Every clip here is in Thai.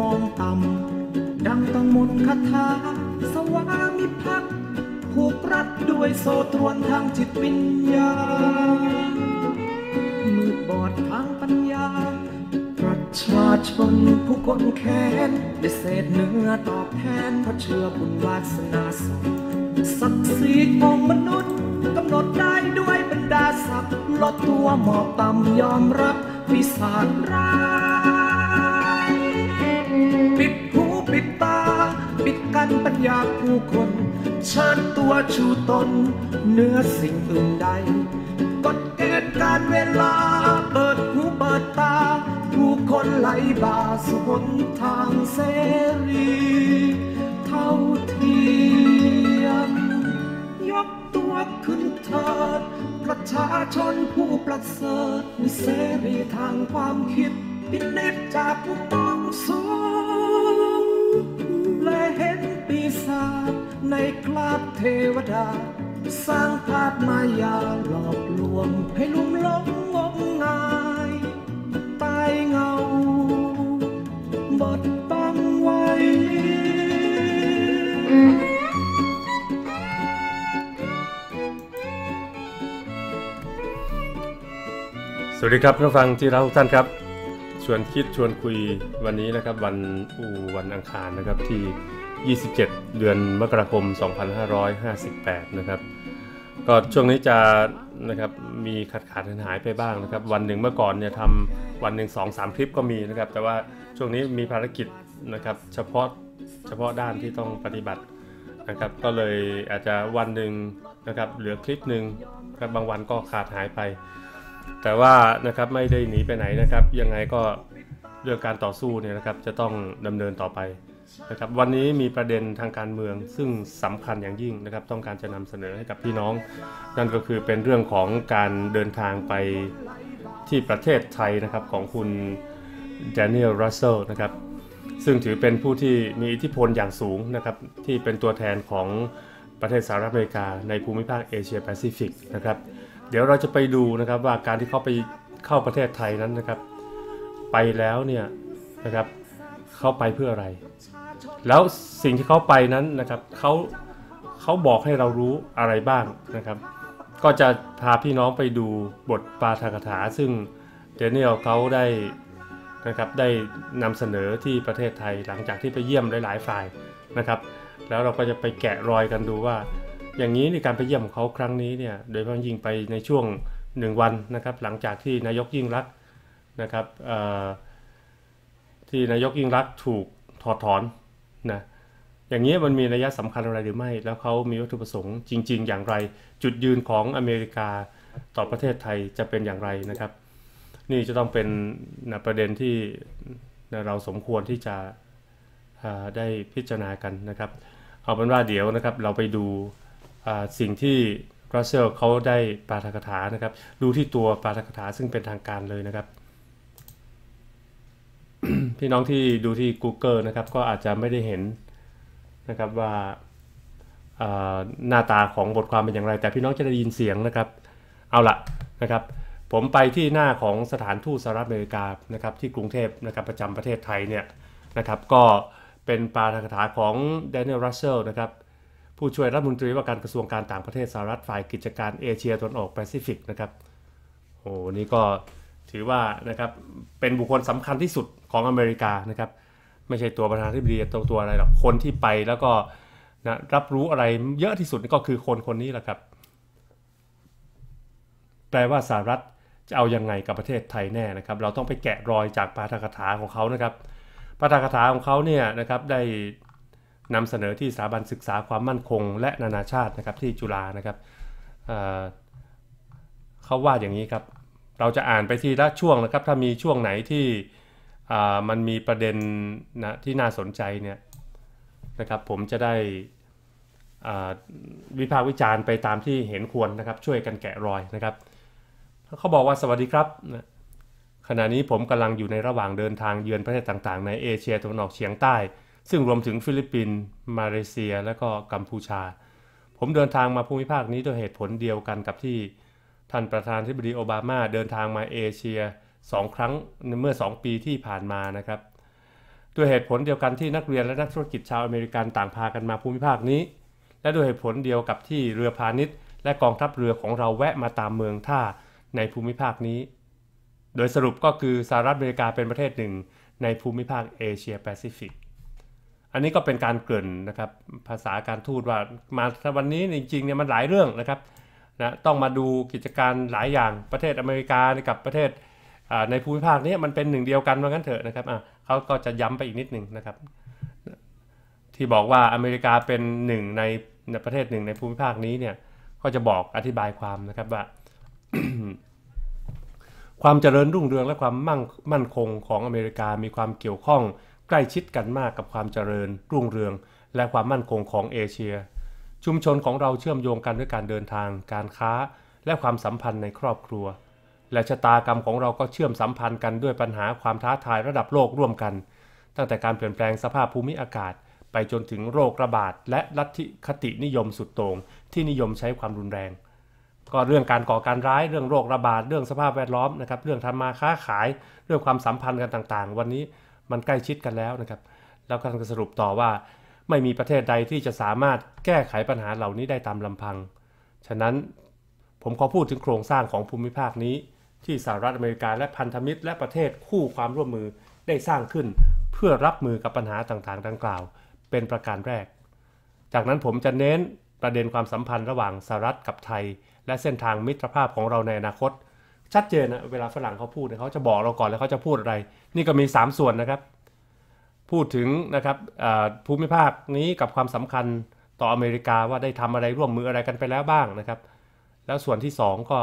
มองต่ำดังต้องมนคาถา สวามิภักดิ์ผูกรัดด้วยโซตรวนทางจิตวิญญาณ มืดบอดทางปัญญา ประชาชนผู้คนแค้นได้เศษเนื้อตอบแทนเพราะเชื่อบุญวาสนาส่งศักดิ์ศรีของมนุษย์กำหนดได้ด้วยบรรดาศักดิ์ลดตัวหมอบต่ำยอมรับวิสาร้าัวชูตนเนื้อสิ่งอื่นใดกฎเกณฑ์การเวลา เปิดหูเปิดตาผู้คนไหลบ่าสุนทางเสรี เท่าเทียมยกตัวขึ้นเถิดประชาชนผู้ประเสริฐมีเสรีทางความคิดพินิจจากผู้ต้องสู้ในคราบเทวดา สร้างภาพมายาหลอกลวงให้ลุ่มหลงงมงายตายเงาบดบังไว้ สวัสดีครับท่านฟังที่รักทุกท่านครับชวนคิดชวนคุยวันนี้นะครับ วันอูวันอังคารนะครับที่27 เดือนมกราคม 2558นะครับก็ช่วงนี้จะนะครับมีขาดขาดหายไปบ้างนะครับ วันหนึ่งเมื่อก่อนเนี่ยทำวันหนึ่งสองสามคลิปก็มีนะครับ แต่ว่าช่วงนี้มีภารกิจ นะครับ เฉพาะเฉพาะด้านที่ต้องปฏิบัตินะครับก็เลยอาจจะวันหนึ่งนะครับเหลือคลิปหนึ่งครับบางวันก็ขาดหายไป แต่ว่านะครับไม่ได้หนีไปไหนนะครับ ยังไงก็ เรื่องการต่อสู้เนี่ยนะครับจะต้องดำเนินต่อไปนะครับวันนี้มีประเด็นทางการเมือง ซึ่งสำคัญอย่างยิ่งนะครับต้องการจะนำเสนอให้กับพี่น้อง นั่นก็คือเป็นเรื่องของการเดินทางไปที่ประเทศไทยนะครับของคุณแดเนียลรัสเซลนะครับซึ่งถือเป็นผู้ที่มีอิทธิพลอย่างสูงนะครับที่เป็นตัวแทนของประเทศสหรัฐอเมริกา ในภูมิภาคเอเชียแปซิฟิกนะครับเดี๋ยวเราจะไปดูนะครับว่าการที่เขาไปเข้าประเทศไทยนั้นนะครับ ไปแล้วเนี่ยนะครับเข้าไปเพื่ออะไรแล้วสิ่งที่เขาไปนั้นนะครับเขาเขาบอกให้เรารู้อะไรบ้างนะครับ ก็จะพาพี่น้องไปดูบทปาทกถา ซึ่ง เดนเนียลเขาได้นะครับ ได้นำเสนอที่ประเทศไทย หลังจากที่ไปเยี่ยมหลายๆฝ่ายนะครับ แล้วเราก็จะไปแกะรอยกันดูว่า อย่างนี้ในการไปเยี่ยมของเขาครั้งนี้เนี่ย โดยเฉพายิ่งไปในช่วงหนึ่งวันนะครับ หลังจากที่นายกยิ่งรักนะครับที่นายกยิ่งรักถูกถอดถอนนะอย่างนี้มันมีระยะสำคัญอะไรหรือไม่ แล้วเขามีวัตถุประสงค์จริงๆอย่างไร จุดยืนของอเมริกาต่อประเทศไทยจะเป็นอย่างไรนะครับ นี่จะต้องเป็นนะประเด็นที่เราสมควรที่จะได้พิจารณากันนะครับเอาเป็นว่าเดี๋ยวนะครับเราไปดูสิ่งที่รัสเซลเขาได้ปาฐกถานะครับดูที่ตัวปาฐกถาซึ่งเป็นทางการเลยนะครับพี่น้องที่ดูที่ Google นะครับก็อาจจะไม่ได้เห็นนะครับว่าหน้าตาของบทความเป็นอย่างไร แต่พี่น้องจะได้ยินเสียงนะครับ เอาละนะครับ ผมไปที่หน้าของสถานทูตสหรัฐอเมริกานะครับที่กรุงเทพนะครับประจำประเทศไทยเนี่ยนะครับก็เป็นปาฐกถาของแดเนียลรัสเซลนะครับผู้ช่วยรัฐมนตรีว่าการกระทรวงการต่างประเทศสหรัฐฝ่ายกิจการเอเชียตะวันออกแปซิฟิกนะครับโอ้นี่ก็ถือว่านะครับเป็นบุคคลสำคัญที่สุดของอเมริกานะครับไม่ใช่ตัวประธานาธิบดีตัวตัวอะไรหรอกคนที่ไปแล้วก็นะรับรู้อะไรเยอะที่สุด ก็คือคนคนนี้แหละครับแปลว่าสหรัฐจะเอาอยัางไงกับประเทศไทยแน่นะครับ เราต้องไปแกะรอยจากปาฐกถาของเขานะครับปาฐกถาของเขาเนี่ยนะครับได้นำเสนอที่สถาบันศึกษาความมั่นคง และนานาชาตินะครับที่จุฬานะครับเขาว่าอย่างนี้ครับ เราจะอ่านไปทีละช่วงนะครับ ถ้ามีช่วงไหนที่มันมีประเด็นนะที่น่าสนใจเนี่ยนะครับผมจะได้วิพากษ์วิจารณ์ไปตามที่เห็นควรนะครับช่วยกันแกะรอยนะครับเขาบอกว่าสวัสดีครับนะขณะนี้ผมกำลังอยู่ในระหว่างเดินทางเยือนประเทศต่างๆในเอเชียตะวันออกเฉียงใต้ ซึ่งรวมถึงฟิลิปปินส์มาเลเซีย และก็กัมพูชา ผมเดินทางมาภูมิภาคนี้โดยเหตุผลเดียวกันกับที่ท่านประธานธิบดีโอบามาเดินทางมาเอเชีย2 ครั้งเมื่อ 2 ปีที่ผ่านมานะครับด้วยเหตุผลเดียวกันที่นักเรียนและ นักธุรกิจชาวอเมริกันต่างพากันมาภูมิภาคนี้ และด้วยเหตุผลเดียวกับที่เรือพาณิชย์ และกองทัพเรือของเราแวะมาตามเมืองท่าในภูมิภาคนี้ โดยสรุปก็คือสหรัฐอเมริกาเป็นประเทศหนึ่ง ในภูมิภาคเอเชียแปซิฟิกอันนี้ก็เป็นการเกริ่นนะครับภาษาการทูตว่ามาวันนี้จริงๆเนี่ยมันหลายเรื่องนะครับนะต้องมาดูกิจการหลายอย่างประเทศอเมริกากับประเทศในภูมิภาคนี้มันเป็นหนึ่งเดียวกันว่างั้นเถอะนะครับเขาก็จะย้ำไปอีกนิดหนึ่งนะครับ ที่บอกว่าอเมริกาเป็นหนึ่งในประเทศหนึ่งในภูมิภาคนี้เนี่ยก็จะบอกอธิบายความนะครับว่าความเจริญรุ่งเรืองและความมั่งมั่นคงของอเมริกามีความเกี่ยวข้องใกล้ชิดกันมากกับความเจริญรุ่งเรือง และความมั่นคงของเอเชีย ชุมชนของเราเชื่อมโยงกันด้วยการเดินทางการค้าและความสัมพันธ์ในครอบครัวและชะตากรรมของเราก็เชื่อมสัมพันธ์กันด้วยปัญหาความท้าทายระดับโลกร่วมกัน ตั้งแต่การเปลี่ยนแปลงสภาพภูมิอากาศ ไปจนถึงโรคระบาดและลัทธิคตินิยมสุดโต่งที่นิยมใช้ความรุนแรง ก็เรื่องการก่อการร้ายเรื่องโรคระบาดเรื่องสภาพแวดล้อมนะครับเรื่องทามาค้าขายเรื่องความสัมพันธ์กันต่างๆ วันนี้มันใกล้ชิดกันแล้วนะครับแล้วก็สรุปต่อว่าไม่มีประเทศใดที่จะสามารถแก้ไขปัญหาเหล่านี้ได้ตามลำพัง ฉะนั้นผมขอพูดถึงโครงสร้างของภูมิภาคนี้ที่สหรัฐอเมริกาและพันธมิตร และประเทศคู่ความร่วมมือได้สร้างขึ้นเพื่อรับมือกับปัญหาต่าง ๆ ดังกล่าว เป็นประการแรก จากนั้นผมจะเน้นประเด็นความสัมพันธ์ระหว่างสหรัฐกับไทย และเส้นทางมิตรภาพของเราในอนาคต ชัดเจนนะเวลาฝรั่งเขาพูดเขาจะบอกเราก่อนแล้วเขาจะพูดอะไร นี่ก็มี 3 ส่วนนะครับ พูดถึงนะครับภูมิภาคนี้กับความสำคัญต่ออเมริกาว่าได้ทำอะไรร่วมมืออะไรกันไปแล้วบ้างนะครับ แล้วส่วนที่2ก็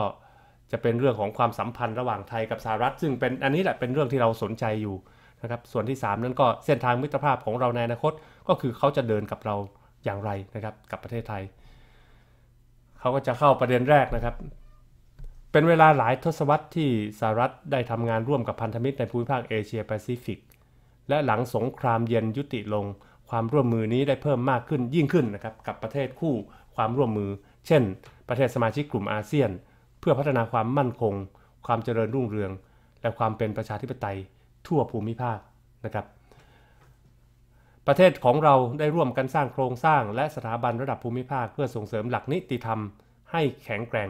จะเป็นเรื่องของความสัมพันธ์ระหว่างไทยกับสหรัฐ ซึ่งเป็นอันนี้แหละเป็นเรื่องที่เราสนใจอยู่นะครับส่วนที่3นั้นก็เส้นทางมิตรภาพของเราในอนาคตก็คือเขาจะเดินกับเราอย่างไรนะครับกับประเทศไทย เขาก็จะเข้าประเด็นแรกนะครับ เป็นเวลาหลายทศวรรษที่สหรัฐได้ทำงานร่วมกับพันธมิตรในภูมิภาคเอเชียแปซิฟิก และหลังสงครามเย็นยุติลง ความร่วมมือนี้ได้เพิ่มมากขึ้นยิ่งขึ้นนะครับกับประเทศคู่ความร่วมมือเช่น ประเทศสมาชิกกลุ่มอาเซียนเพื่อพัฒนาความมั่นคง ความเจริญรุ่งเรือง และความเป็นประชาธิปไตยทั่วภูมิภาคนะครับ ประเทศของเราได้ร่วมกันสร้างโครงสร้างและสถาบันระดับภูมิภาคเพื่อส่งเสริมหลักนิติธรรม ให้แข็งแกร่ง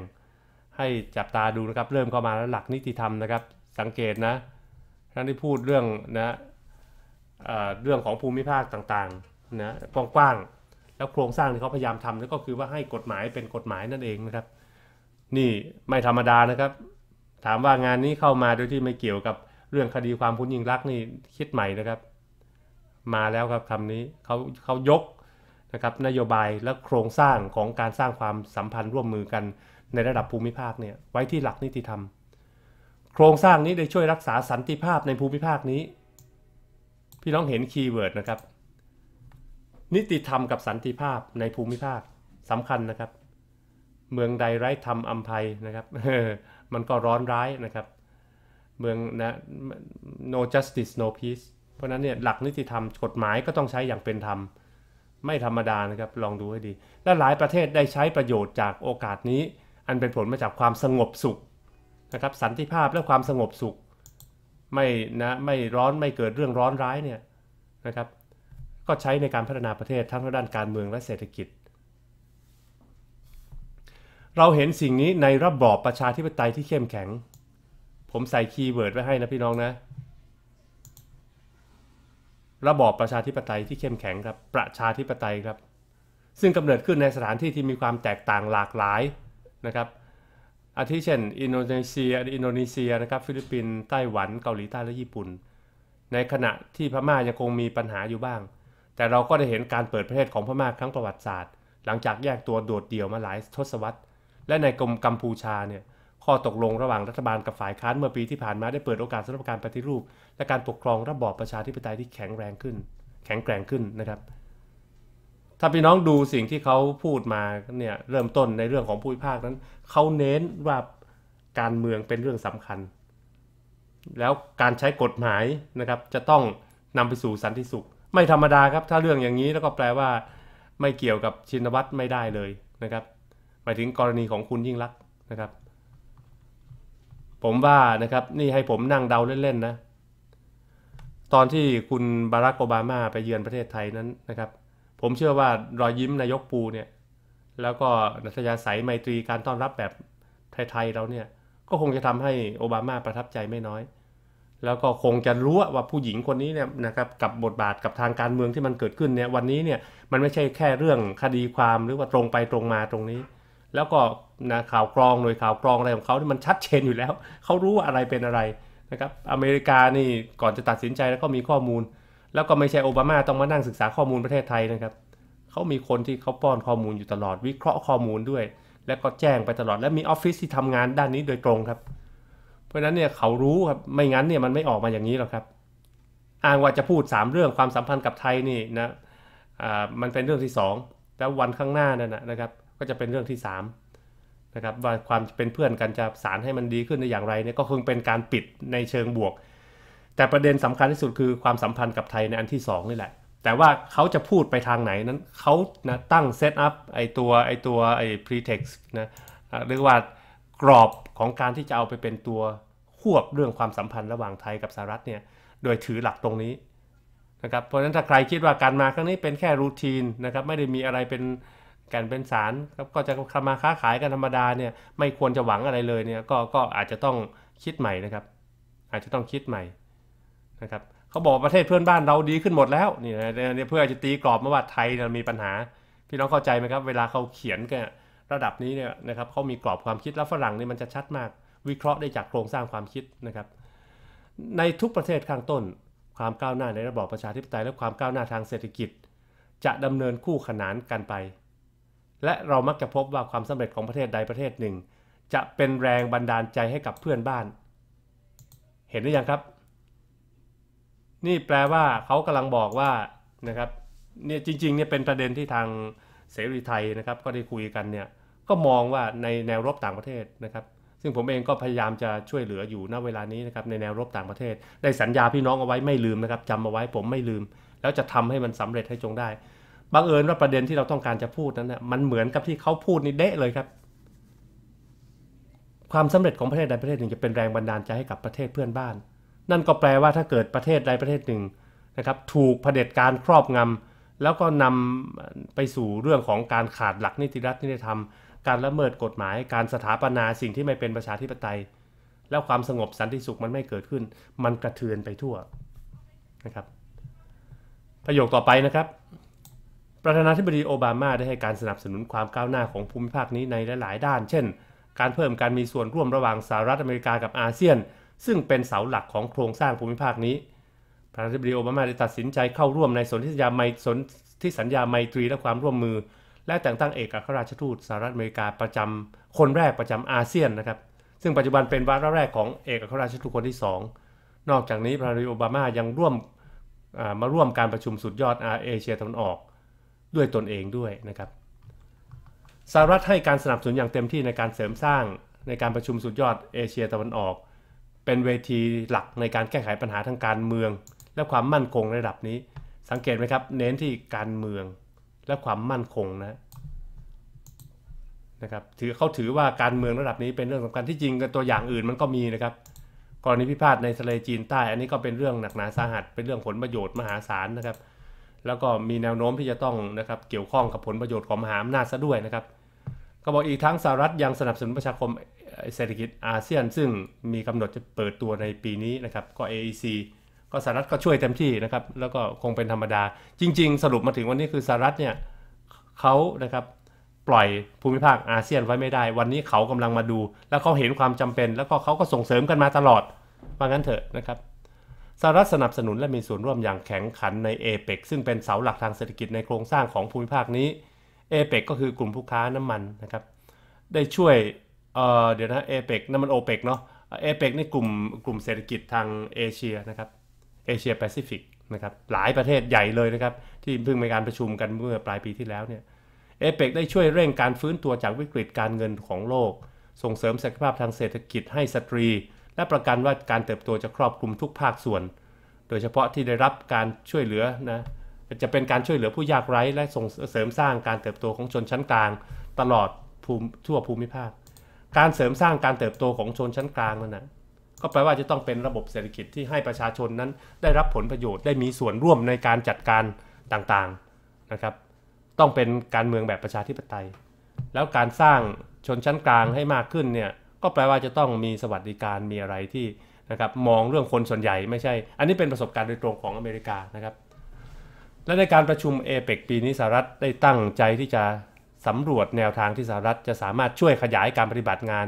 ให้จับตาดูนะครับเริ่มเข้ามาแล้วหลักนิติธรรมนะครับสังเกตนะท่านที่พูดเรื่องนะเเรื่องของภูมิภาคต่างๆนะกว้างๆแล้วโครงสร้างที่เขาพยายามทำนั่นก็คือว่าให้กฎหมายเป็นกฎหมายนั่นเองนะครับนี่ไม่ธรรมดานะครับ ถามว่างานนี้เข้ามาโดยที่ไม่เกี่ยวกับเรื่องคดีความคุณยิ่งรักนี่คิดใหม่นะครับ มาแล้วครับคำนี้เขาเขายกนะครับ นโยบายและโครงสร้างของการสร้างความสัมพันธ์ร่วมมือกัน ในระดับภูมิภาคเนี่ยไว้ที่หลักนิติธรรม โครงสร้างนี้ได้ช่วยรักษาสันติภาพในภูมิภาคนี้ พี่น้องเห็นคีย์เวิร์ดนะครับ นิติธรรมกับสันติภาพในภูมิภาคสำคัญนะครับเมืองใดไร้ธรรมอัมภัยนะครับ มันก็ร้อนร้ายนะครับ เมืองนะ no justice no peace เพราะนั้นเนี่ยหลักนิติธรรมกฎหมายก็ต้องใช้อย่างเป็นธรรม ไม่ธรรมดานะครับลองดูให้ดี และหลายประเทศได้ใช้ประโยชน์จากโอกาสนี้ อันเป็นผลมาจากความสงบสุขนะครับสันติภาพและความสงบสุขไม่นะไม่ร้อนไม่เกิดเรื่องร้อนร้ายเนี่ยนะครับก็ใช้ในการพัฒนาประเทศทั้งด้านการเมืองและเศรษฐกิจเราเห็นสิ่งนี้ในระบอบประชาธิปไตยที่เข้มแข็ง ผมใส่คีย์เวิร์ดไว้ ให้ นะ พี่น้อง นะ ระบอบ ประชาธิปไตยที่เข้มแข็งครับ ประชาธิปไตยครับ ซึ่งกำเนิดขึ้นในสถานที่ที่มีความแตกต่างหลากหลายนะครับ อาทิเช่นอินโดนีเซีย อินโดนีเซียนะครับฟิลิปปินส์ไต้หวันเกาหลีใต้และญี่ปุ่น ในขณะที่พม่ายัง คงมีปัญหาอยู่บ้าง แต่เราก็ได้เห็นการเปิดประเทศของพม่าครั้งประวัติศาสตร์ หลังจากแยกตัวโดดเดี่ยวมาหลายทศวรรษและในกรมกัมพูชาเนี่ย ข้อตกลงระหว่างรัฐบาลกับฝ่ายค้านเมื่อปีที่ผ่านมาได้เปิดโอกาสสำหรับการปฏิรูป และการปกครองระบอบประชาธิปไตยที่แข็งแรงขึ้น แข็งแกร่งขึ้นนะครับ ถ้าพี่น้องดูสิ่งที่เขาพูดมาเนี่ยเริ่มต้นในเรื่องของผู้พิพากนั้นเขาเน้นว่าการเมืองเป็นเรื่องสำคัญ แล้วการใช้กฎหมายนะครับ จะต้องนำไปสู่สันติสุข ไม่ธรรมดาครับ ถ้าเรื่องอย่างนี้แล้วก็แปลว่า ไม่เกี่ยวกับชินวัตรไม่ได้เลยนะครับหมายถึงกรณีของคุณยิ่งรักนะครับ ผมว่านะครับนี่ให้ผมนั่งเดาเล่นๆนะ ตอนที่คุณบารักโอบามาไปเยือนประเทศไทยนั้นนะครับ ผมเชื่อว่ารอยยิ้มนายกปูเนี่ย แล้วก็นัทยาสายไมตรีการต้อนรับแบบไทยๆเราเนี่ย ก็คงจะทำให้โอบามา ประทับใจไม่น้อย แล้วก็คงจะรู้ว่าผู้หญิงคนนี้เนี่ยนะครับกับบทบาทกับทางการเมืองที่มันเกิดขึ้นเนี่ยวันนี้เนี่ยมันไม่ใช่แค่เรื่องคดีความหรือว่าตรงไปตรงมาตรงนี้แล้วก็นะข่าวกรองหน่วยข่าวกรองอะไรของเขาที่มันชัดเจนอยู่แล้ว เขารู้ว่าอะไรเป็นอะไรนะครับอเมริกานี่ก่อนจะตัดสินใจแล้วก็มีข้อมูล แล้วก็ไม่ใช่โอบามาต้องมานั่งศึกษาข้อมูลประเทศไทยนะครับเขามีคนที่เขาป้อนข้อมูลอยู่ตลอดวิเคราะห์ข้อมูลด้วย และก็แจ้งไปตลอดและมีออฟฟิศที่ทำงานด้านนี้โดยตรงครับ เพราะฉะนั้นเนี่ยเขารู้ครับไม่งั้นเนี่ยมันไม่ออกมาอย่างนี้หรอกครับอ้างว่าจะพูด 3 เรื่องความสัมพันธ์กับไทยนี่นะอ่ามันเป็นเรื่องที่ 2แล้ววันข้างหน้านั่นนะครับก็จะเป็นเรื่องที่3นะครับว่าความเป็นเพื่อนกันจะสารให้มันดีขึ้นได้อย่างไรเนี่ยก็คงเป็นการปิดในเชิงบวก แต่ประเด็นสำคัญที่สุดคือความสัมพันธ์กับไทยในอันที่2นี่แหละแต่ว่าเขาจะพูดไปทางไหนนั้นเขานะตั้งเซตอัพไอตัวไอตัวไอ pretext นะเรียกว่ากรอบของการที่จะเอาไปเป็นตัวควบเรื่องความสัมพันธ์ระหว่างไทยกับสหรัฐเนี่ยโดยถือหลักตรงนี้นะครับเพราะฉะนั้นถ้าใครคิดว่าการมาครั้งนี้เป็นแค่รูทีนนะครับไม่ได้มีอะไรเป็นแก่นเป็นสารก็จะทำมาค้าขายกันธรรมดาเนี่ยไม่ควรจะหวังอะไรเลยเนี่ยก็ก็อาจจะต้องคิดใหม่นะครับ อาจจะต้องคิดใหม่นะครับเขาบอกประเทศเพื่อนบ้านเราดีขึ้นหมดแล้วนี่นเพื่อจะตีกรอบมาว่าไทยมีปัญหาพี่น้องเข้าใจไหมครับเวลาเขาเขียนกันระดับนี้เนี่ยนะครับเขามีกรอบความคิดแล้วฝรั่งนี่มันจะชัดมาก วิเคราะห์ได้จากโครงสร้างความคิดนะครับ ในทุกประเทศข้างต้น ความก้าวหน้าในระบอบประชาธิปไตย และความก้าวหน้าทางเศรษฐกิจจะดำเนินคู่ขนานกันไปและเรามักจะพบว่าความสำเร็จของประเทศใดประเทศหนึ่ง จะเป็นแรงบันดาลใจให้กับเพื่อนบ้าน เห็นหรือยังครับ นี่แปลว่าเขากำลังบอกว่านะครับเนี่ยจริงๆเนี่ยเป็นประเด็นที่ทางเสรีไทยนะครับก็ได้คุยกันเนี่ยก็มองว่าในแนวรบต่างประเทศนะครับซึ่งผมเองก็พยายามจะช่วยเหลืออยู่ณเวลานี้นะครับในแนวรบต่างประเทศ ได้สัญญาพี่น้องเอาไว้ไม่ลืมนะครับจำเอาไว้ผมไม่ลืม แล้วจะทำให้มันสำเร็จให้จงได้บังเอิญว่าประเด็นที่ เรา ต้องการจะพูดนั้นนะมันเหมือนกับที่เขาพูดนี่เดะเลยครับ ความสำเร็จของประเทศใดประเทศหนึ่ง จะเป็นแรง บันดาลใจให้กับประเทศเพื่อนบ้าน นั่นก็แปลว่าถ้าเกิดประเทศใดประเทศหนึ่งนะครับ ถูกเผด็จการครอบงำ แล้วก็ นำ ไปสู่เรื่องของการขาดหลักนิติรัฐนิติธรรมการละเมิดกฎหมาย การสถาปนาสิ่งที่ไม่เป็นประชาธิปไตย แล้วความสงบสันติสุขมันไม่เกิดขึ้น มันกระเทือนไปทั่วนะครับ ประโยคต่อไปนะครับประธานาธิบดีโอบามาได้ให้การสนับสนุนความก้าวหน้าของภูมิภาคนี้ในหลายๆ ด้าน เช่น การเพิ่มการมีส่วนร่วมระหว่างสหรัฐอเมริกากับอาเซียน ซึ่งเป็นเสาหลักของโครงสร้างภูมิภาคนี้ ประธานาธิบดีโอบามาได้ตัดสินใจเข้าร่วมในสนธิสัญญาไมสนธิสัญญาไมตรีและความร่วมมือ และแต่งตั้งเอกอัครราชทูตสหรัฐอเมริกาประจำคนแรกประจำอาเซียนนะครับ ซึ่งปัจจุบันเป็นวาระแรกของเอกอัครราชทูตคนที่ 2 นอกจากนี้ประธานาธิบดีโอบามายังร่วมมาร่วมการประชุมสุดยอดอาเอเชียตะวันออกด้วยตนเองด้วยนะครับสหรัฐให้การสนับสนุนอย่างเต็มที่ในการเสริมสร้างในการประชุมสุดยอดเอเชียตะวันออก เป็นเวทีหลักในการแก้ไขปัญหาทางการเมือง และความมั่นคงระดับนี้ สังเกตไหมครับ เน้นที่การเมืองและความมั่นคงนะนะครับถือเขาถือว่าการเมืองระดับนี้เป็นเรื่องสำคัญที่จริงตัวอย่างอื่นมันก็มีนะครับ กรณีพิพาทในทะเลจีนใต้อันนี้ก็เป็นเรื่องหนักหนาสาหัส เป็นเรื่องผลประโยชน์มหาศาลนะครับแล้วก็มีแนวโน้มที่จะต้องนะครับเกี่ยวข้องกับผลประโยชน์ของมหาอำนาจซะด้วยนะครับก็บอกอีกทั้งสหรัฐยังสนับสนุนประชาคมเศรษฐกิจอาเซียน ซึ่งมีกำหนดจะเปิดตัวในปีนี้นะครับ ก็ AEC ก็สหรัฐก็ช่วยเต็มที่นะครับ แล้วก็คงเป็นธรรมดา จริง ๆ สรุปมาถึงวันนี้คือสหรัฐเนี่ยเขานะครับ ปล่อยภูมิภาคอาเซียนไว้ไม่ได้ วันนี้เขากำลังมาดู แล้วเขาเห็นความจำเป็น แล้วก็เขาก็ส่งเสริมกันมาตลอดว่างั้นเถอะนะครับสหรัฐสนับสนุนและมีส่วนร่วมอย่างแข็งขันในเอเปกซึ่งเป็นเสาหลักทางเศรษฐกิจในโครงสร้างของภูมิภาคนี้เอเปกก็คือกลุ่มผู้ค้าน้ำมันนะครับ ได้ช่วยเเดี๋ยวนะเอเปกน้ำมันโอเปกเนาะเอเปกในกลุ่มกลุ่มเศรษฐกิจทางเอเชียนะครับ เอเชียแปซิฟิกนะครับ หลายประเทศใหญ่เลยนะครับที่เพิ่งมีการประชุมกันเมื่อปลายปีที่แล้วเนี่ยเอเปกได้ช่วยเร่งการฟื้นตัวจากวิกฤตการเงินของโลก ส่งเสริมศักยภาพทางเศรษฐกิจให้สตรีและประกันว่าการเติบโตจะครอบคลุมทุกภาคส่วน โดยเฉพาะที่ได้รับการช่วยเหลือนะ จะเป็นการช่วยเหลือผู้ยากไร้ และส่งเสริมสร้างการเติบโตของชนชั้นกลางตลอดภูมิทั่วภูมิภาค การเสริมสร้างการเติบโตของชนชั้นกลางนั่นนะก็แปลว่าจะต้องเป็นระบบเศรษฐกิจที่ให้ประชาชนนั้นได้รับผลประโยชน์ได้มีส่วนร่วมในการจัดการต่างๆนะครับ ต้องเป็นการเมืองแบบประชาธิปไตย แล้วการสร้างชนชั้นกลางให้มากขึ้นเนี่ยก็แปลว่าจะต้องมีสวัสดิการมีอะไรที่นะครับมองเรื่องคนส่วนใหญ่ไม่ใช่ อันนี้เป็นประสบการณ์โดยตรงของอเมริกานะครับ และในการประชุมเอเปกปีนี้สหรัฐได้ตั้งใจที่จะสำรวจแนวทางที่สหรัฐจะสามารถช่วยขยายการปฏิบัติงาน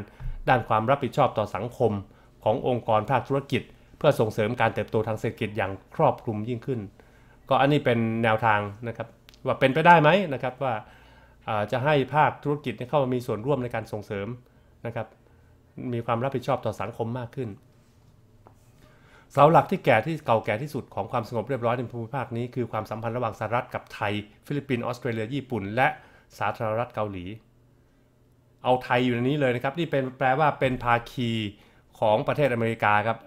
ด้านความรับผิดชอบต่อสังคมขององค์กรภาคธุรกิจ เพื่อส่งเสริมการเติบโตทางเศรษฐกิจอย่างครอบคลุมยิ่งขึ้น ก็อันนี้เป็นแนวทางนะครับว่าเป็นไปได้ไหมนะครับว่า จะให้ภาคธุรกิจเข้ามามีส่วนร่วมในการส่งเสริมนะครับมีความรับผิดชอบต่อสังคมมากขึ้นเสาหลักที่แก่ที่เก่าแก่ที่สุดของความสงบเรียบร้อย ในภูมิภาคนี้คือความสัมพันธ์ระหว่างสหรัฐกับไทย ฟิลิปปินส์ออสเตรเลียญี่ปุ่นและสาธารณรัฐเกาหลี เอาไทยอยู่ในนี้เลยนะครับนี่เป็นแปลว่าเป็นภาคีของประเทศอเมริกาครับ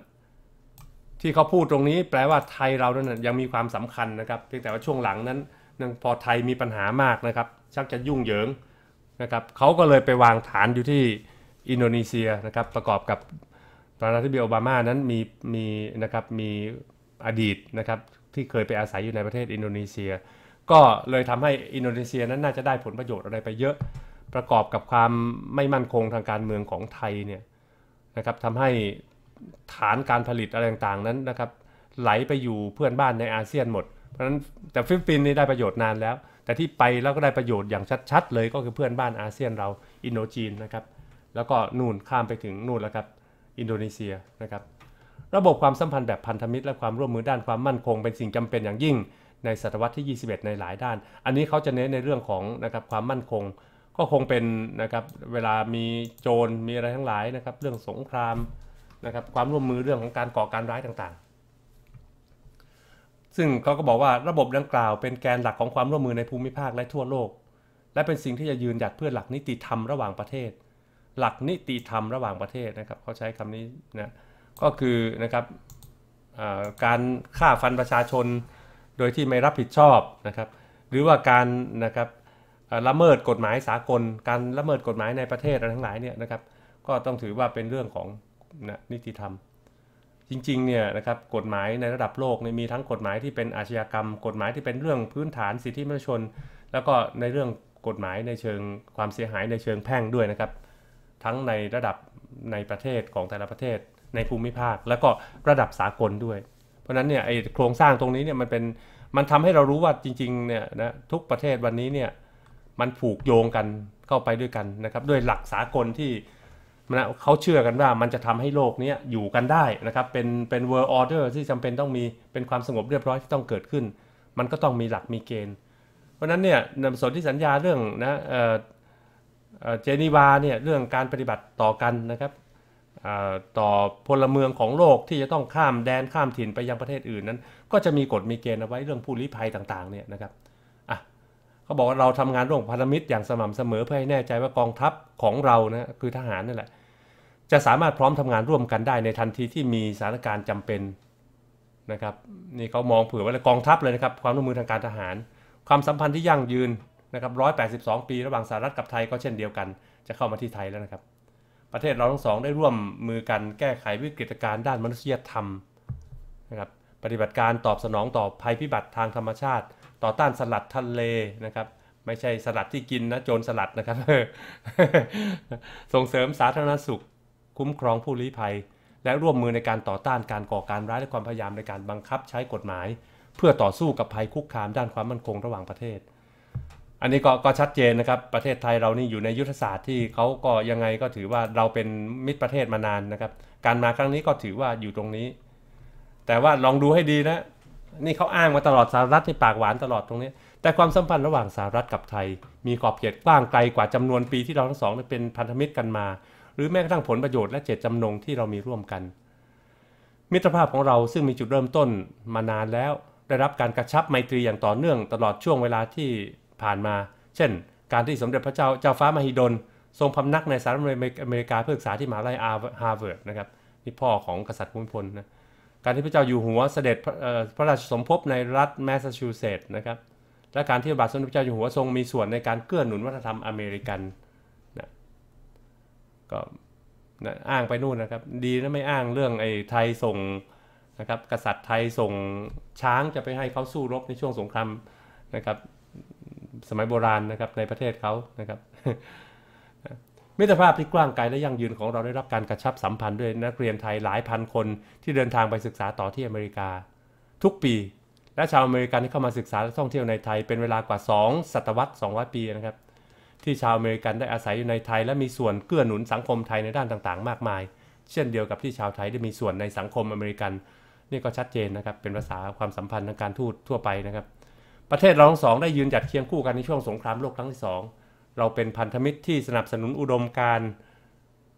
ที่เขาพูดตรงนี้แปลว่าไทยเรานั้นยังมีความสำคัญนะครับเพียงแต่ว่าช่วงหลังนั้นพอไทยมีปัญหามากนะครับชักจะยุ่งเหยิงนะครับเขาก็เลยไปวางฐานอยู่ที่อินโดนีเซียนะครับประกอบกับประธานาธิบดีโอบามานั้นมีมีนะครับมีอดีตนะครับที่เคยไปอาศัยอยู่ในประเทศอินโดนีเซีย ก็เลยทำให้อินโดนีเซียนั้นน่าจะได้ผลประโยชน์อะไรไปเยอะ ประกอบกับความไม่มั่นคงทางการเมืองของไทยเนี่ยนะครับทำให้ฐานการผลิตอะไรต่างๆนั้นนะครับ ไหลไปอยู่เพื่อนบ้านในอาเซียนหมด เพราะฉะนั้นแต่ฟิลิปปินส์นี่ได้ประโยชน์นานแล้ว แต่ที่ไปแล้วก็ได้ประโยชน์อย่างชัด ๆ เลย ก็คือเพื่อนบ้านอาเซียนเราอินโดจีนนะครับแล้วก็นู่นข้ามไปถึงนู่นแล้วครับอินโดนีเซียนะครับระบบความสัมพันธ์แบบพันธมิตรและความร่วมมือด้านความมั่นคงเป็นสิ่งจำเป็นอย่างยิ่งในศตวรรษที่21 ในหลายด้าน อันนี้เขาจะเน้นในเรื่องของนะครับความมั่นคง ก็คงเป็นนะครับเวลามีโจรมีอะไรทั้งหลายนะครับเรื่องสงครามนะครับความร่วมมือเรื่องของการก่อการร้ายต่างๆ ซึ่งเขาก็บอกว่าระบบดังกล่าวเป็นแกนหลักของความร่วมมือในภูมิภาคและทั่วโลก และเป็นสิ่งที่จะยืนหยัดเพื่อหลักนิติธรรมระหว่างประเทศหลักนิติธรรมระหว่างประเทศนะครับเขาใช้คำนี้นะก็คือนะครับการฆ่าฟันประชาชน โดยที่ไม่รับผิดชอบนะครับ หรือว่าการนะครับละเมิดกฎหมายสากล การละเมิดกฎหมายในประเทศอะไรทั้งหลายเนี่ยนะครับก็ต้องถือว่าเป็นเรื่องของนะนิติธรรม จริงๆเนี่ยนะครับกฎหมายในระดับโลกมีทั้งกฎหมายที่เป็นอาชญากรรม กฎหมายที่เป็นเรื่องพื้นฐานสิทธิมนุษยชน แล้วก็ในเรื่องกฎหมายในเชิงความเสียหายในเชิงแพ่งด้วยนะครับทั้งในระดับในประเทศของแต่ละประเทศในภูมิภาค แล้วก็ระดับสากลด้วย เพราะนั้นเนี่ยไอโครงสร้างตรงนี้เนี่ยมันเป็นมันทำให้เรารู้ว่าจริงๆเนี่ยนะทุกประเทศวันนี้เนี่ยมันผูกโยงกันเข้าไปด้วยกันนะครับด้วยหลักสากลที่นะเขาเชื่อกันว่ามันจะทำให้โลกนี้อยู่กันได้นะครับเป็นเป็น world order ที่จำเป็นต้องมีเป็นความสงบเรียบร้อยที่ต้องเกิดขึ้น มันก็ต้องมีหลักมีเกณฑ์ เพราะนั้นเนี่ยสนธิสัญญาเรื่องนะเจนีวาเนี่ยเรื่องการปฏิบัติต่อกันนะครับต่อพลเมืองของโลกที่จะต้องข้ามแดนข้ามถิ่นไปยังประเทศอื่นนั้น ก็จะมีกฎมีเกณฑ์เอาไว้เรื่องผู้ลี้ภัยต่างๆเนี่ยนะครับอ่ะเขาบอกว่าเราทำงานร่วมพันธมิตรอย่างสม่ำเสมอเพื่อให้แน่ใจว่ากองทัพของเรานะคือทหารนั่นแหละ จะสามารถพร้อมทำงานร่วมกันได้ในทันทีที่มีสถานการณ์จำเป็นนะครับนี่เขามองเผื่อไว้เลยกองทัพเลยนะครับความร่วมมือทางการทหาร ความสัมพันธ์ที่ยั่งยืนนะครับ182 ปีระหว่างสหรัฐกับไทยก็เช่นเดียวกัน จะเข้ามาที่ไทยแล้วนะครับ ประเทศเราทั้งสองได้ร่วมมือกันแก้ไขวิกฤตการณ์ด้านมนุษยธรรมนะครับ ปฏิบัติการตอบสนองต่อภัยพิบัติทางธรรมชาติ ต่อต้านสลัดทะเลนะครับ ไม่ใช่สลัดที่กินนะ โจรสลัดนะครับ ส่งเสริมสาธารณสุข คุ้มครองผู้ลี้ภัย และร่วมมือในการต่อต้านการก่อการร้ายและความพยายามในการบังคับใช้กฎหมาย เพื่อต่อสู้กับภัยคุกคาม ด้านความมั่นคงระหว่างประเทศอันนี้ก็ก็ชัดเจนนะครับประเทศไทยเรานี่อยู่ในยุทธศาสตร์ที่เขาก็ยังไงก็ถือว่าเราเป็นมิตรประเทศมานานนะครับ การมาครั้งนี้ก็ถือว่าอยู่ตรงนี้ แต่ว่าลองดูให้ดีนะ นี่เขาอ้างมาตลอดสหรัฐที่ปากหวานตลอดตรงนี้ แต่ความสัมพันธ์ระหว่างสหรัฐกับไทยมีขอบเขตกว้างไกลกว่าจำนวนปีที่เราทั้งสองเป็นพันธมิตรกันมา หรือแม้กระทั่งผลประโยชน์และเจตจำนงที่เรามีร่วมกัน มิตรภาพของเราซึ่งมีจุดเริ่มต้นมานานแล้วได้รับการกระชับไมตรีอย่างต่อเนื่องตลอดช่วงเวลาที่ผ่านมา เช่น การที่สมเด็จพระเจ้าเจ้าฟ้ามหิดลทรงพำนักในสหรัฐอเมริกาเพื่อศึกษาที่มหาลัยฮาร์วาร์ดนะครับนี่พ่อของกษัตริย์ภูมิพลนะ การที่พระเจ้าอยู่หัวเสด็จพระราชสมภพในรัฐแมสซาชูเซตส์นะครับ และการที่บาทสมเด็จพระเจ้าอยู่หัวทรงมีส่วนในการเกื้อหนุนวัฒนธรรมอเมริกันนะก็นะอ้างไปนู่นนะครับ ดีนะไม่อ้างเรื่องไอ้ไทยส่งนะครับกษัตริย์ไทยส่งช้างจะไปให้เขาสู้รบในช่วงสงครามนะครับสมัยโบราณนะครับในประเทศเขานะครับมิตรภาพที่กว้างไกลและยั่งยืนของเราได้รับการกระชับสัมพันธ์ด้วยนักเรียนไทยหลายพันคนที่เดินทางไปศึกษาต่อที่อเมริกา ทุกปี และชาวอเมริกันที่เข้ามาศึกษาและท่องเที่ยวในไทยเป็นเวลากว่า 2 ศตวรรษ200ปีนะครับที่ชาวอเมริกันได้อาศัยอยู่ในไทย และมีส่วนเกื้อหนุนสังคมไทยในด้านต่างๆ มากมาย เช่นเดียวกับที่ชาวไทยได้มีส่วนในสังคมอเมริกันนี่ก็ชัดเจนนะครับ เป็นภาษาความสัมพันธ์ทางการทูตทั่วไปนะครับประเทศเราทั้งสองได้ยืนหยัดเคียงคู่กันในช่วงสงครามโลกครั้งที่สอง เราเป็นพันธมิตรที่สนับสนุนอุดมการ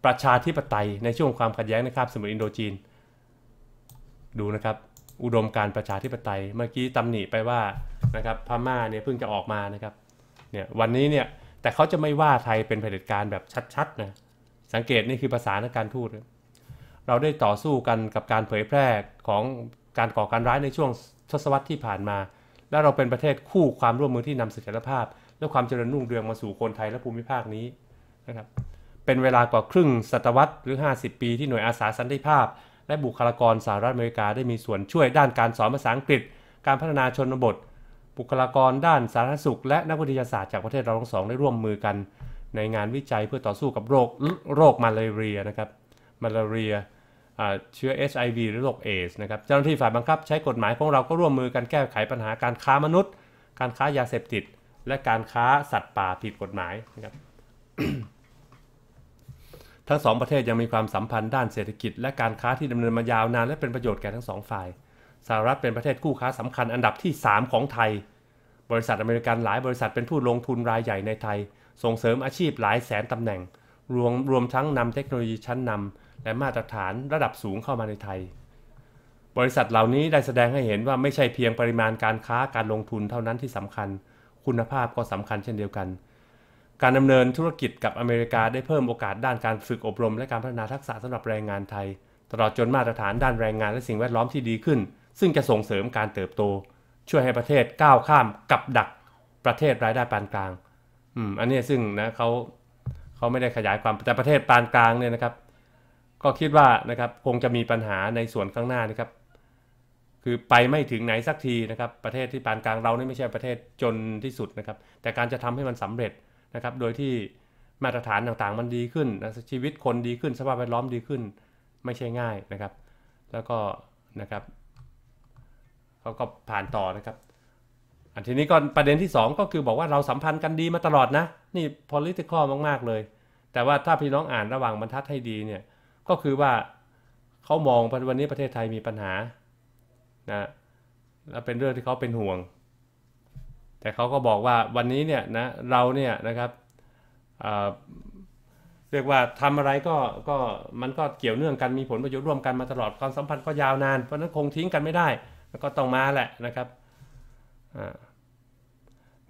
ประชาธิปไตยในช่วงความขัดแย้งนะครับ สมุทรอินโดจีน ดูนะครับอุดมการประชาธิปไตยเมื่อกี้ตำหนิไปว่านะครับพม่าเนี่ยเพิ่งจะออกมานะครับเนี่ยวันนี้เนี่ยแต่เขาจะไม่ว่าไทยเป็นเผด็จการแบบชัดๆนะสังเกตนี่คือภาษานการทูตเราได้ต่อสู้กันกับการเผยแพร่ของการก่อการร้ายในช่วงทศวรรษที่ผ่านมาและเราเป็นประเทศคู่ความร่วมมือที่นำเสถียรภาพ และความเจริญรุ่งเรืองมาสู่คนไทยและภูมิภาคนี้นะครับเป็นเวลากว่าครึ่งศตวรรษหรือ 50 ปีที่หน่วยอาสาสันติภาพ และบุคลากรสหรัฐอเมริกาได้มีส่วนช่วยด้านการสอนภาษาอังกฤษ การพัฒนาชนบทบุคลากรด้านสาธารณสุข และนักวิทยาศาสตร์จากประเทศเราทั้งสองได้ร่วมมือกันในงานวิจัยเพื่อต่อสู้กับโรคโรคมาลาเรียนะครับมาลาเรียเชื้อ HIV หรือโรคเอสนะครับ เจ้าหน้าที่ฝ่ายบังคับใช้กฎหมายของเราก็ร่วมมือกันแก้ไขปัญหาการค้ามนุษย์ การค้ายาเสพติด และการค้าสัตว์ป่าผิดกฎหมายนะครับ ทั้งสองประเทศยังมีความสัมพันธ์ด้านเศรษฐกิจ และการค้าที่ดำเนินมายาวนานและเป็นประโยชน์แก่ทั้งสองฝ่าย สหรัฐเป็นประเทศคู่ค้าสำคัญอันดับที่ 3 ของไทย บริษัทอเมริกันหลายบริษัทเป็นผู้ลงทุนรายใหญ่ในไทย ส่งเสริมอาชีพหลายแสนตำแหน่ง รวมรวมทั้งนำเทคโนโลยีชั้นนำและมาตรฐานระดับสูงเข้ามาในไทย บริษัทเหล่านี้ได้แสดงให้เห็นว่าไม่ใช่เพียงปริมาณการค้าการลงทุนเท่านั้นที่สำคัญ คุณภาพก็สำคัญเช่นเดียวกัน การดำเนินธุรกิจกับอเมริกาได้เพิ่มโอกาสด้านการฝึกอบรม และการพัฒนาทักษะสำหรับแรงงานไทย ตลอดจนมาตรฐานด้านแรงงานและสิ่งแวดล้อมที่ดีขึ้น ซึ่งจะส่งเสริมการเติบโต ช่วยให้ประเทศก้าวข้ามกับดักประเทศรายได้ปานกลางอืมอันนี้ซึ่งนะเขาเขาไม่ได้ขยายความแต่ประเทศปานกลางเนี่ยนะครับก็คิดว่านะครับคงจะมีปัญหาในส่วนข้างหน้านะครับคือไปไม่ถึงไหนสักทีนะครับ ประเทศที่ปานกลางเรานี่ไม่ใช่ประเทศจนที่สุดนะครับแต่การจะทำให้มันสำเร็จนะครับโดยที่มาตรฐานต่างๆ มันดีขึ้นชีวิตคนดีขึ้น สภาพแวดล้อมดีขึ้น ไม่ใช่ง่ายนะครับ แล้วก็นะครับเขาก็ผ่านต่อนะครับ อันทีนี้ก็ประเด็นที่ 2 ก็คือบอกว่า เราสัมพันธ์กันดีมาตลอดนะ นี่ political มากๆเลย แต่ว่าถ้าพี่น้องอ่านระหว่างบรรทัดให้ดีเนี่ยก็คือว่าเขามองวันนี้ประเทศไทยมีปัญหานะแล้วเป็นเรื่องที่เขาเป็นห่วง แต่เขาก็บอกว่าวันนี้เนี่ยนะเราเนี่ยนะครับเรียกว่าทำอะไรก็ก็มันก็เกี่ยวเนื่องกันมีผลประโยชน์ร่วมกันมาตลอดความสัมพันธ์ก็ยาวนานเพราะนั้นคงทิ้งกันไม่ได้ แล้วก็ต้องมาแหละนะครับ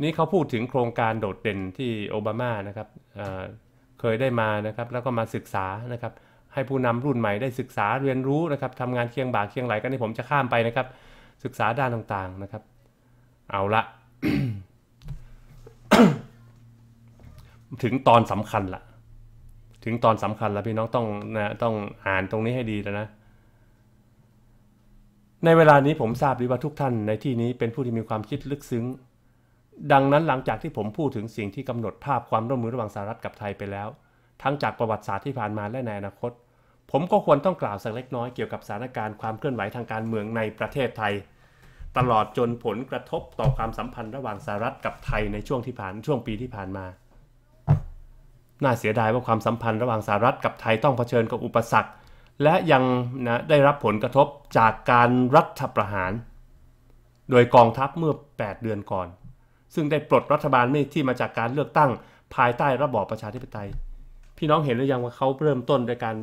นี่เขาพูดถึงโครงการโดดเด่นที่โอบามานะครับเคยได้มานะครับ แล้วก็มาศึกษานะครับให้ผู้นำรุ่นใหม่ได้ศึกษาเรียนรู้นะครับทำงานเคียงบ่าเคียงไหลกันที่ผมจะข้ามไปนะครับ ศึกษาด้านต่างๆนะครับ เอาละ ถึงตอนสำคัญละ ถึงตอนสำคัญแล้วพี่น้องต้องนะต้องอ่านตรงนี้ให้ดีแล้วนะ ในเวลานี้ผมทราบดีว่าทุกท่านในที่นี้เป็นผู้ที่มีความคิดลึกซึ้ง ดังนั้นหลังจากที่ผมพูดถึงสิ่งที่กำหนดภาพความร่วมมือระหว่างสหรัฐกับไทยไปแล้ว ทั้งจากประวัติศาสตร์ที่ผ่านมาและในอนาคตผมก็ควรต้องกล่าวสักเล็กน้อยเกี่ยวกับสถานการณ์ความเคลื่อนไหวทางการเมืองในประเทศไทยตลอดจนผลกระทบต่อความสัมพันธ์ระหว่างสหรัฐกับไทยในช่วงที่ผ่านช่วงปีที่ผ่านมา น่าเสียดายว่าความสัมพันธ์ระหว่างสหรัฐกับไทยต้องเผชิญกับอุปสรรค และยังนะได้รับผลกระทบจากการรัฐประหาร โดยกองทัพเมื่อ 8 เดือนก่อน ซึ่งได้ปลดรัฐบาลที่มาจากการเลือกตั้งภายใต้ระบอบประชาธิปไตยพี่น้องเห็นหรือยังว่าเขาเริ่มต้นโดยการ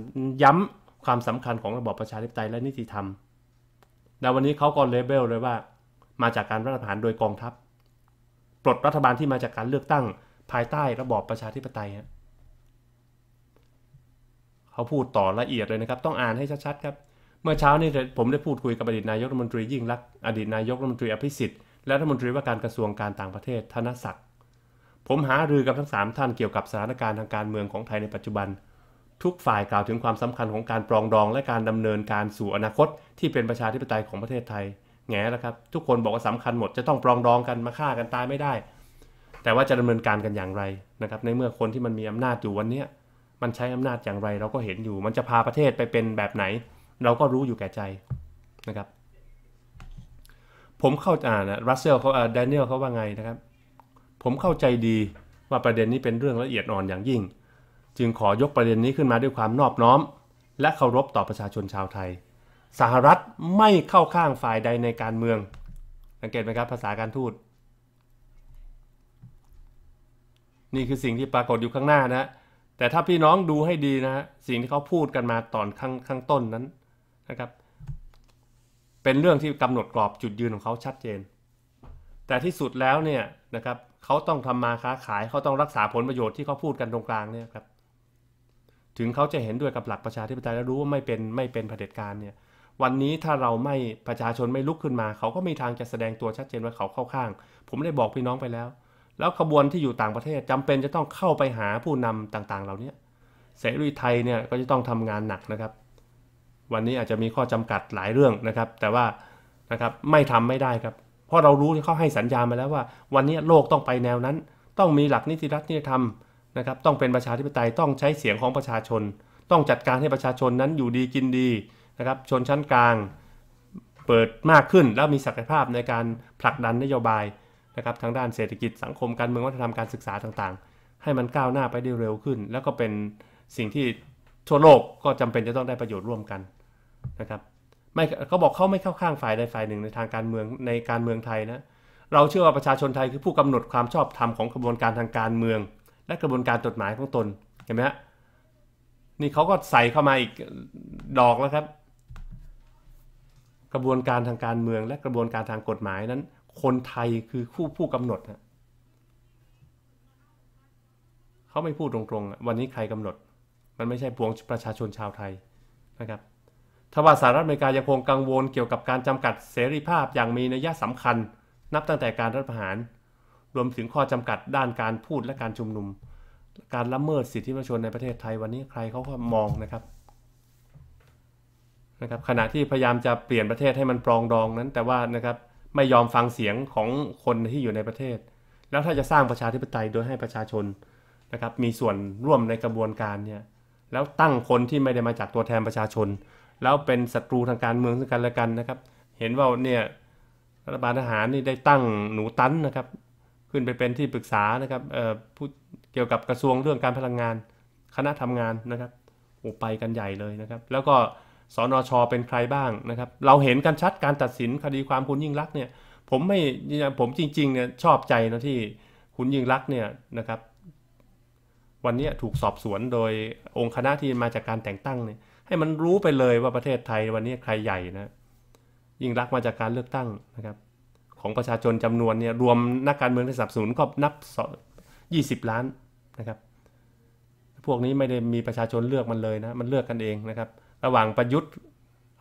ย้ำความสำคัญของระบอบประชาธิปไตยและนิติธรรมแต่วันนี้เขาก็เลเบลเลยว่ามาจากการรัฐประหารโดยกองทัพปลดรัฐบาลที่มาจากการเลือกตั้งภายใต้ระบอบประชาธิปไตยเขาพูดต่อละเอียดเลยนะครับ ต้องอ่านให้ชัดๆครับเมื่อเช้านี้ผมได้พูดคุยกับอดีตนายกรัฐมนตรียิ่งรักอดีตนายกรัฐมนตรีอภิสิทธิ์และรัฐมนตรีว่าการกระทรวงการต่างประเทศธนศักดิ์ผมหารือกับทั้ง 3 ท่านเกี่ยวกับสถานการณ์ทางการเมืองของไทยในปัจจุบัน ทุกฝ่ายกล่าวถึงความสำคัญของการปรองดองและการดำเนินการสู่อนาคตที่เป็นประชาธิปไตยของประเทศไทย แง่แล้วครับ ทุกคนบอกว่าสำคัญหมดจะต้องปรองดองกันมาฆ่ากันตายไม่ได้ แต่ว่าจะดำเนินการกันอย่างไรนะครับ ในเมื่อคนที่มันมีอำนาจอยู่วันนี้มันใช้อำนาจอย่างไรเราก็เห็นอยู่ มันจะพาประเทศไปเป็นแบบไหน เราก็รู้อยู่แก่ใจนะครับ ผมเข้าอ่านรัสเซลเขาดานิเอลเขาว่าไงนะครับผมเข้าใจดีว่าประเด็นนี้เป็นเรื่องละเอียดอ่อนอย่างยิ่ง จึงขอยกประเด็นนี้ขึ้นมาด้วยความนอบน้อม และเคารพต่อประชาชนชาวไทยสหรัฐไม่เข้าข้างฝ่ายใดในการเมืองสังเกตไหมครับภาษาการทูตนี่คือสิ่งที่ปรากฏอยู่ข้างหน้านะแต่ถ้าพี่น้องดูให้ดีนะฮะสิ่งที่เขาพูดกันมาตอนข้างงต้นนั้นนะครับ เป็นเรื่องที่กำหนดกรอบจุดยืนของเขาชัดเจน แต่ที่สุดแล้วเนี่ยนะครับเขาต้องทำมาค้าขายเขาต้องรักษาผลประโยชน์ที่เขาพูดกันตรงกลางเนี่ยครับถึงเขาจะเห็นด้วยกับหลักประชาธิปไตยและรู้ว่าไม่เป็นไม่เป็นเผด็จการเนี่ยวันนี้ถ้าเราไม่ประชาชนไม่ลุกขึ้นมาเขาก็มีทางจะแสดงตัวชัดเจนว่าเขาเข้าข้าง ผมได้บอกพี่น้องไปแล้ว แล้วขบวนที่อยู่ต่างประเทศจำเป็นจะต้องเข้าไปหาผู้นำต่าง ๆ เหล่านี้เสรีไทยเนี่ยก็จะต้องทำงานหนักนะครับ วันนี้อาจจะมีข้อจำกัดหลายเรื่องนะครับ แต่ว่านะครับไม่ทำไม่ได้ครับเพราะเรารู้ที่เขาให้สัญญามาแล้วว่าวันนี้โลกต้องไปแนวนั้น ต้องมีหลักนิติรัฐนิติธรรมนะครับ ต้องเป็นประชาธิปไตยต้องใช้เสียงของประชาชน ต้องจัดการให้ประชาชนนั้นอยู่ดีกินดีนะครับ ชนชั้นกลางเปิดมากขึ้นแล้วมีศักยภาพในการผลักดันนโยบายนะครับทางด้านเศรษฐกิจสังคมการเมืองวัฒนธรรมการศึกษาต่างๆ ให้มันก้าวหน้าไปได้เร็วขึ้น แล้วก็เป็นสิ่งที่ทั่วโลกก็จำเป็นจะต้องได้ประโยชน์ร่วมกันนะครับไม่เขาบอกเขาไม่เข้าข้างฝ่ายใดฝ่ายหนึ่งในทางการเมืองในการเมืองไทยนะ เราเชื่อว่าประชาชนไทยคือผู้กำหนดความชอบธรรมของกระบวนการทางการเมืองและกระบวนการกฎหมายของตนเห็นไหมฮะนี่เขาก็ใส่เข้ามาอีกดอกแล้วครับ กระบวนการทางการเมืองและกระบวนการทางกฎหมายนั้น คนไทยคือผู้ผู้กำหนดนะเขาไม่พูดตรงๆ วันนี้ใครกำหนด มันไม่ใช่พวงประชาชนชาวไทยนะครับทว่าสหรัฐอเมริกายังคงกังวล เกี่ยวกับการจำกัดเสรีภาพอย่างมีนัยสำคัญ นับตั้งแต่การรัฐประหาร รวมถึงข้อจำกัดด้านการพูดและการชุมนุม การละเมิดสิทธิมนุษยชนในประเทศไทยวันนี้ใครเขาก็มองนะครับนะครับ ขณะที่พยายามจะเปลี่ยนประเทศให้มันปรองดองนั้นแต่ว่านะครับไม่ยอมฟังเสียงของคนที่อยู่ในประเทศ แล้วถ้าจะสร้างประชาธิปไตยโดยให้ประชาชนนะครับมีส่วนร่วมในกระบวนการเนี่ยแล้วตั้งคนที่ไม่ได้มาจากตัวแทนประชาชนแล้วเป็นศัตรูทางการเมืองซึ่งกันและกันนะครับ เห็นว่าเนี่ยรัฐบาลทหารนี่ได้ตั้งหนูตันนะครับขึ้นไปเป็นที่ปรึกษานะครับ เอ่อผู้เกี่ยวกับกระทรวงเรื่องการพลังงานคณะทำงานนะครับโอ้ไปกันใหญ่เลยนะครับ แล้วก็สอนอชอเป็นใครบ้างนะครับ เราเห็นกันชัดการตัดสินคดีความคุณยิ่งรักเนี่ยผมไม่ผมจริงๆเนี่ยชอบใจนะที่คุณยิ่งรักเนี่ยนะครับวันนี้ถูกสอบสวนโดยองค์คณะที่มาจากการแต่งตั้งเนี่ยให้มันรู้ไปเลยว่าประเทศไทยวันนี้ใครใหญ่นะยิ่งรักมาจากการเลือกตั้งนะครับของประชาชนจำนวนเนี่ยรวมนักการเมืองที่สับสนก็นับยี่สิบล้านนะครับพวกนี้ไม่ได้มีประชาชนเลือกมันเลยนะมันเลือกกันเองนะครับระหว่างประยุทธ์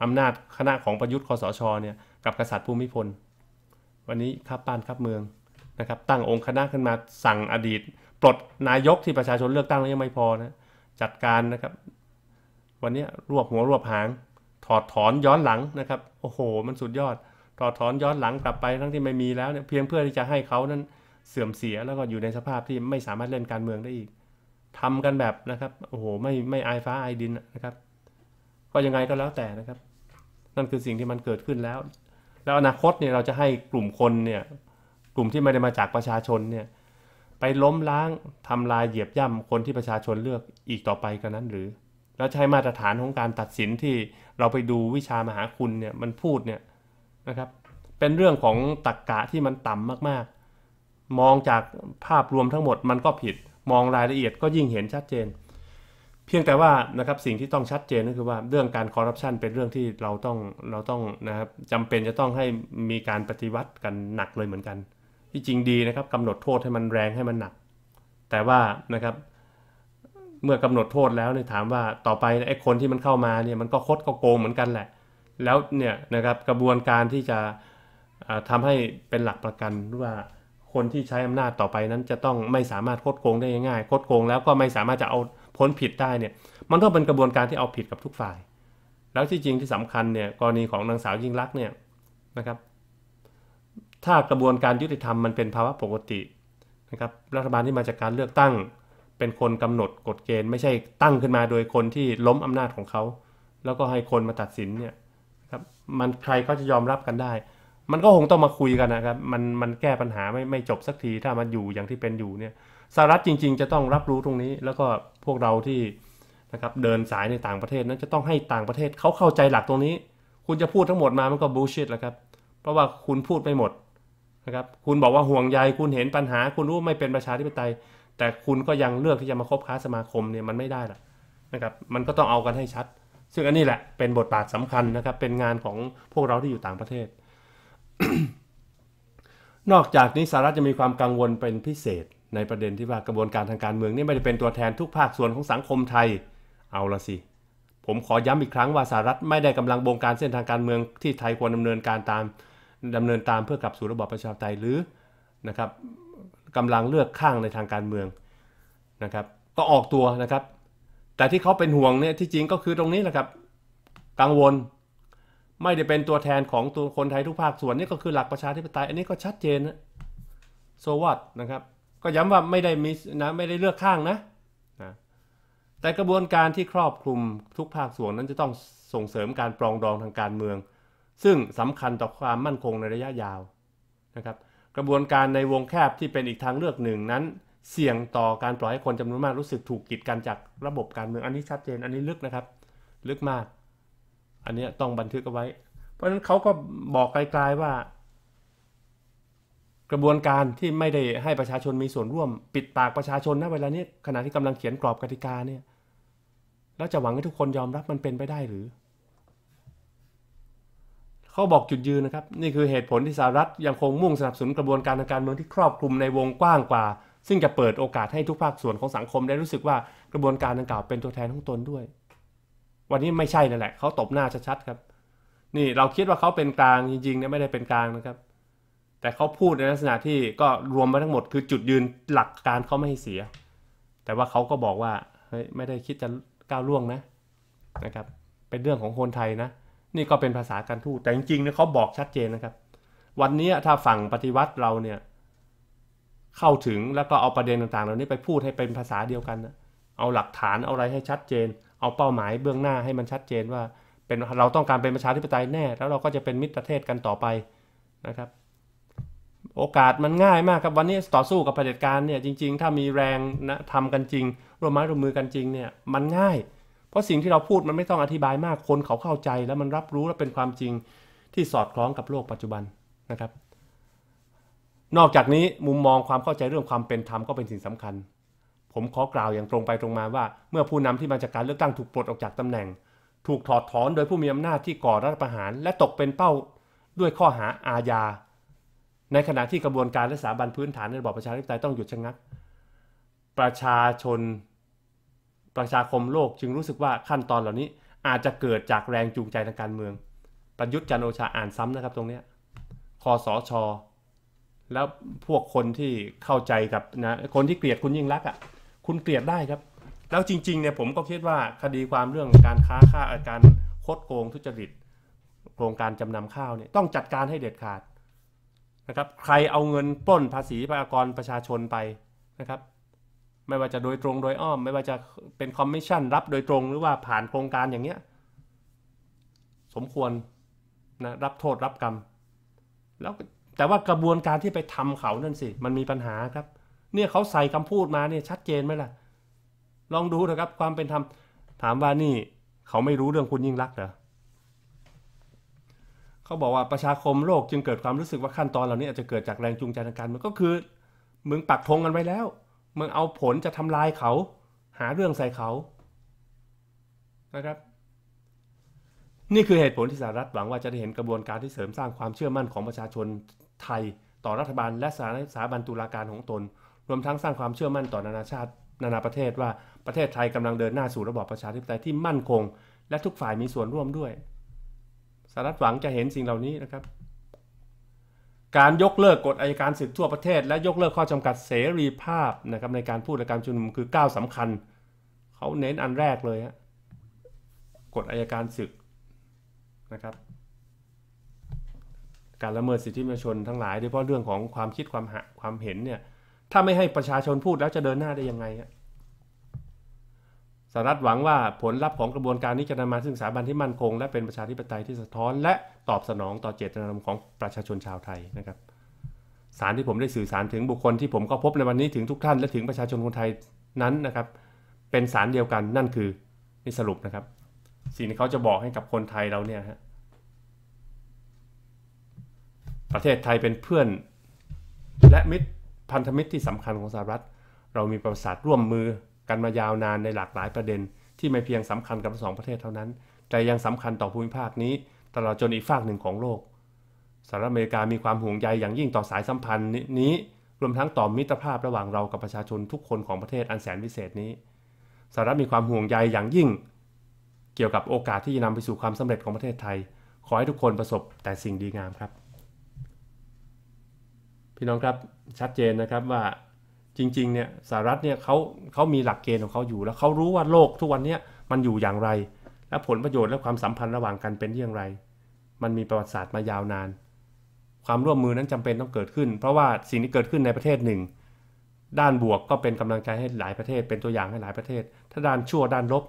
อำนาจคณะของประยุทธ์คอสชเนี่ยกับกษัตริย์ภูมิพล วันนี้ข้าป้านข้าเมืองนะครับตั้งองค์คณะขึ้นมาสั่งอดีตปลดนายกที่ประชาชนเลือกตั้งแล้วยังไม่พอนะจัดการนะครับวันนี้รวบ หัว รวบหาง ถอดถอนย้อนหลังนะครับโอ้โห มันสุดยอดถอดถอนย้อนหลังกลับไป ทั้งที่ไม่มีแล้วเนี่ยเพียงเพื่อที่จะให้เขานั้นเสื่อมเสียแล้วก็อยู่ในสภาพที่ไม่สามารถเล่นการเมืองได้อีก ทำกันแบบนะครับโอ้โห ไม่ไม่อายฟ้าอายดินนะครับ ก็ยังไงก็แล้วแต่นะครับ นั่นคือสิ่งที่มันเกิดขึ้นแล้ว แล้วอนาคตเนี่ยเราจะให้กลุ่มคนเนี่ยกลุ่มที่ไม่ได้มาจากประชาชนเนี่ยไปล้มล้างทำลายเหยียบย่ำคนที่ประชาชนเลือกอีกต่อไปกันนั้นหรือแล้วใช้มาตรฐานของการตัดสินที่เราไปดูวิชามหาคุณเนี่ยมันพูดเนี่ยนะครับ เป็นเรื่องของตรกกะที่มันต่ำมากๆ มองจากภาพรวมทั้งหมดมันก็ผิดมองรายละเอียดก็ยิ่งเห็นชัดเจน เพียงแต่ว่านะครับสิ่งที่ต้องชัดเจนก็คือว่าเรื่องการคอร์รัปชันเป็นเรื่องที่เราต้องเราต้องนะครับจำเป็นจะต้องให้มีการปฏิวัติกันหนักเลยเหมือนกัน ที่จริงดีนะครับกำหนดโทษให้มันแรงให้มันหนัก แต่ว่านะครับเมื่อกำหนดโทษแล้วเนี่ยถามว่าต่อไปไอ้คนที่มันเข้ามาเนี่ยมันก็คดก็โกงเหมือนกันแหละ แล้วเนี่ยนะครับกระบวนการที่จะทำให้เป็นหลักประกันว่าคนที่ใช้อำนาจต่อไปนั้นจะต้องไม่สามารถคดโกงได้ง่ายคดโกงแล้วก็ไม่สามารถจะเอาพ้นผิดได้เนี่ยมันต้องเป็นกระบวนการที่เอาผิดกับทุกฝ่าย แล้วที่จริงที่สำคัญเนี่ยกรณีของนางสาวยิ่งรักเนี่ยนะครับถ้ากระบวนการยุติธรรมมันเป็นภาวะปกตินะครับรัฐบาลที่มาจากการเลือกตั้งเป็นคนกำหนดกฎเกณฑ์ไม่ใช่ตั้งขึ้นมาโดยคนที่ล้มอำนาจของเขา แล้วก็ให้คนมาตัดสินเนี่ยครับมันใครก็จะยอมรับกันได้ มันก็คงต้องมาคุยกันนะครับมัน มันแก้ปัญหาไม่ไม่จบสักที ถ้ามันอยู่อย่างที่เป็นอยู่เนี่ยสหรัฐจริงๆจะต้องรับรู้ตรงนี้ แล้วก็พวกเราที่นะครับเดินสายในต่างประเทศนั้นจะต้องให้ต่างประเทศเขาเข้าใจหลักตรงนี้คุณจะพูดทั้งหมดมามันก็บูชิดแล้วครับเพราะว่าคุณพูดไม่หมดนะครับคุณบอกว่าห่วงใย คุณเห็นปัญหา คุณรู้ไม่เป็นประชาธิปไตยแต่คุณก็ยังเลือกที่จะมาคบค้าสมาคมเนี่ยมันไม่ได้ละนะครับมันก็ต้องเอากันให้ชัด ซึ่งอันนี้แหละเป็นบทบาทสำคัญนะครับ เป็นงานของพวกเราที่อยู่ต่างประเทศ นอกจากนี้สหรัฐจะมีความกังวลเป็นพิเศษ ในประเด็นที่ว่ากระบวนการทางการเมืองนี่ไม่ได้เป็นตัวแทนทุกภาคส่วนของสังคมไทยเอาละสิผมขอย้ำอีกครั้ง ว่าสหรัฐไม่ได้กำลังบงการเส้นทางการเมืองที่ไทยควรดำเนินการตาม ดำเนินตามเพื่อกลับสู่ระบอบประชาธิปไตยหรือนะครับกำลังเลือกข้างในทางการเมืองนะครับ ก็ออกตัวนะครับ แต่ที่เขาเป็นห่วงเนี่ยที่จริงก็คือตรงนี้แหละครับ กังวล ไม่ได้เป็นตัวแทนของตัวคนไทยทุกภาคส่วนนี่ก็คือหลักประชาธิปไตยอันนี้ก็ชัดเจนนะโซวัตนะครับ ก็ย้ำว่าไม่ได้มีนะไม่ได้เลือกข้างนะนะ แต่กระบวนการที่ครอบคลุมทุกภาคส่วนนั้นจะต้องส่งเสริมการปรองดองทางการเมือง ซึ่งสำคัญต่อความมั่นคงในระยะยาวนะครับกระบวนการในวงแคบที่เป็นอีกทางเลือกหนึ่งนั้นเสี่ยงต่อการปล่อยให้คนจำนวนมากรู้สึกถูกกีดกันจากระบบการเมืองอันนี้ชัดเจนอันนี้ลึกนะครับ ลึกมาก อันนี้ต้องบันทึกเอาไว้ เพราะฉะนั้นเขาก็บอกไกลๆว่า กระบวนการที่ไม่ได้ให้ประชาชนมีส่วนร่วม ปิดปากประชาชนนะเวลานี้ขณะที่กำลังเขียนกรอบกติกาเนี่ยแล้วจะหวังให้ทุกคนยอมรับมันเป็นไปได้หรือเขาบอกจุดยืนนะครับนี่คือเหตุผลที่สหรัฐยังคงมุ่งสนับสนุนกระบวนการทางการเมืองที่ครอบคลุมในวงกว้างกว่า ซึ่งจะเปิดโอกาสให้ทุกภาคส่วนของสังคมได้รู้สึกว่ากระบวนการดังกล่าวเป็นตัวแทนของตนด้วย วันนี้ไม่ใช่นั่นแหละเขาตบหน้าชัดๆครับ นี่เราคิดว่าเขาเป็นกลางจริงๆเนี่ยไม่ได้เป็นกลางนะครับ แต่เขาพูดในลักษณะที่ก็รวมมาทั้งหมดคือจุดยืนหลักการเขาไม่ให้เสีย แต่ว่าเขาก็บอกว่าเฮ้ยไม่ได้คิดจะก้าวล่วงนะนะครับเป็นเรื่องของคนไทยนะนี่ก็เป็นภาษาการทูตแต่จริงๆเนี่ยเขาบอกชัดเจนนะครับ วันนี้ถ้าฝั่งปฏิวัติเราเนี่ยเข้าถึงแล้วก็เอาประเด็นต่างๆ เหล่านี้ไปพูดให้เป็นภาษาเดียวกัน เอาหลักฐานเอาอะไรให้ชัดเจน เอาเป้าหมายเบื้องหน้าให้มันชัดเจนว่าเป็นเราต้องการเป็นประชาธิปไตยแน่แล้วเราก็จะเป็นมิตรประเทศกันต่อไปนะครับ โอกาสมันง่ายมากครับวันนี้ต่อสู้กับเผด็จการเนี่ยจริงๆ ถ้ามีแรงนะทำกันจริงร่วมไม้ร่วมมือกันจริงเนี่ยมันง่ายราะสิ่งที่เราพูดมันไม่ต้องอธิบายมากคนเขาเข้าใจแล้วมันรับรู้และเป็นความจริงที่สอดคล้องกับโลกปัจจุบันนะครับ นอกจากนี้มุมมองความเข้าใจเรื่องความเป็นธรรมก็เป็นสิ่งสำคัญ ผมขอกล่าวอย่างตรงไปตรงมาว่า เมื่อผู้นำที่มาจากการเลือกตั้งถูกปลดออกจากตำแหน่ง ถูกถอดถอนโดยผู้มีอำนาจที่ก่อรัฐประหาร และตกเป็นเป้าด้วยข้อหาอาญา ในขณะที่กระบวนการและสถาบันพื้นฐานในระบอบประชาธิปไตยต้องหยุดชะงักประชาชนประชาคมโลกจึงรู้สึกว่าขั้นตอนเหล่านี้อาจจะเกิดจากแรงจูงใจทางการเมือง ประยุทธ์จันโอชาอ่านซ้ำนะครับ ตรงเนี้ยคอสอชอแล้วพวกคนที่เข้าใจกับนะคนที่เกลียดคุณยิ่งรักอ่ะคุณเกลียดได้ครับ แล้วจริงๆเนี่ยผมก็คิดว่าคดีความเรื่องการค้าค่าอาการโคดโกงทุจริตโครงการจำนำข้าวเนี่ยต้องจัดการให้เด็ดขาดนะครับ ใครเอาเงินปล้นภาษีประชากรประชาชนไปนะครับไม่ว่าจะโดยตรงโดยอ้อม ไม่ว่าจะเป็นคอมมิชชั่นรับโดยตรงหรือว่าผ่านโครงการอย่างเงี้ย สมควรนะรับโทษรับกรรมแล้วแต่ว่ากระบวนการที่ไปทำเขานั่นสิมันมีปัญหาครับ เนี่ยเขาใส่คำพูดมาเนี่ยชัดเจนไหมล่ะ ลองดูเถอะครับ ความเป็นธรรมถามว่านี่เขาไม่รู้เรื่องคุณยิ่งรักเหรอ เขาบอกว่าประชาคมโลกจึงเกิดความรู้สึกว่าขั้นตอนเหล่านี้ อาจจะเกิดจากแรงจูงใจทางการเมืองก็คือมึงปักธงกันไว้แล้วมึงเอาผลจะทำลายเขา หาเรื่องใส่เขานะครับ นี่คือเหตุผลที่สหรัฐหวังว่าจะได้เห็นกระบวนการที่เสริมสร้างความเชื่อมั่นของประชาชนไทย ต่อรัฐบาล และสถาบันตุลาการของตน รวมทั้งสร้างความเชื่อมั่นต่อนานาชาตินานาประเทศ ว่าประเทศไทยกำลังเดินหน้าสู่ระบอบประชาธิปไตยที่มั่นคง และทุกฝ่ายมีส่วนร่วมด้วยสหรัฐหวังจะเห็นสิ่งเหล่านี้นะครับการยกเลิกกฎอายการศึกทั่วประเทศและยกเลิกข้อจำกัดเสรีภาพนะครับในการพูดและการชุมนุมคือก้าวสำคัญ เขาเน้นอันแรกเลยฮะกฎอายการศึกนะครับการละเมิดสิทธิมนุษยชนทั้งหลายโดยเฉพาะเรื่องของความคิดความหะความเห็นเนี่ยถ้าไม่ให้ประชาชนพูดแล้วจะเดินหน้าได้ยังไงฮะสหรัฐหวังว่าผลลัพธ์ของกระบวนการนี้จะนำมาซึ่งสถาบันที่มั่นคง และเป็นประชาธิปไตยที่สะท้อน และตอบสนองต่อเจตนารมณ์ของประชาชนชาวไทยนะครับสารที่ผมได้สื่อสารถึงบุคคลที่ผมก็พบในวันนี้ถึงทุกท่านและถึงประชาชนคนไทยนั้นนะครับเป็นสารเดียวกันนั่นคือนี่สรุปนะครับสิ่งที่เขาจะบอกให้กับคนไทยเราเนี่ยฮะประเทศไทยเป็นเพื่อนและมิตรพันธมิตรที่สำคัญของสหรัฐ เรามีประสาทร่วมมือกันมายาวนานในหลากหลายประเด็น ที่ไม่เพียงสำคัญกับสองประเทศเท่านั้น แต่ยังสำคัญต่อภูมิภาคนี้ ตลอดจนอีกฝากหนึ่งของโลกสหรัฐอเมริกามีความห่วงใยอย่างยิ่งต่อสายสัมพันธ์นี้ รวมทั้งต่อมิตรภาพระหว่างเรากับประชาชนทุกคนของประเทศอันแสนพิเศษนี้สหรัฐมีความห่วงใยอย่างยิ่ง เกี่ยวกับโอกาสที่จะนำไปสู่ความสำเร็จของประเทศไทยขอให้ทุกคนประสบแต่สิ่งดีงามครับ พี่น้องครับชัดเจนนะครับว่าจริงๆ เนี่ยสหรัฐเนี่ยเขาเขามีหลักเกณฑ์ของเขาอยู่แล้วเขารู้ว่าโลกทุกวันนี้มันอยู่อย่างไร และผลประโยชน์และความสัมพันธ์ระหว่างกันเป็นอย่างไร มันมีประวัติศาสตร์มายาวนาน ความร่วมมือนั้นจำเป็นต้องเกิดขึ้น เพราะว่าสิ่งที่เกิดขึ้นในประเทศหนึ่ง ด้านบวกก็เป็นกำลังใจให้หลายประเทศเป็นตัวอย่างให้หลายประเทศ ถ้าด้านชั่วด้านลบ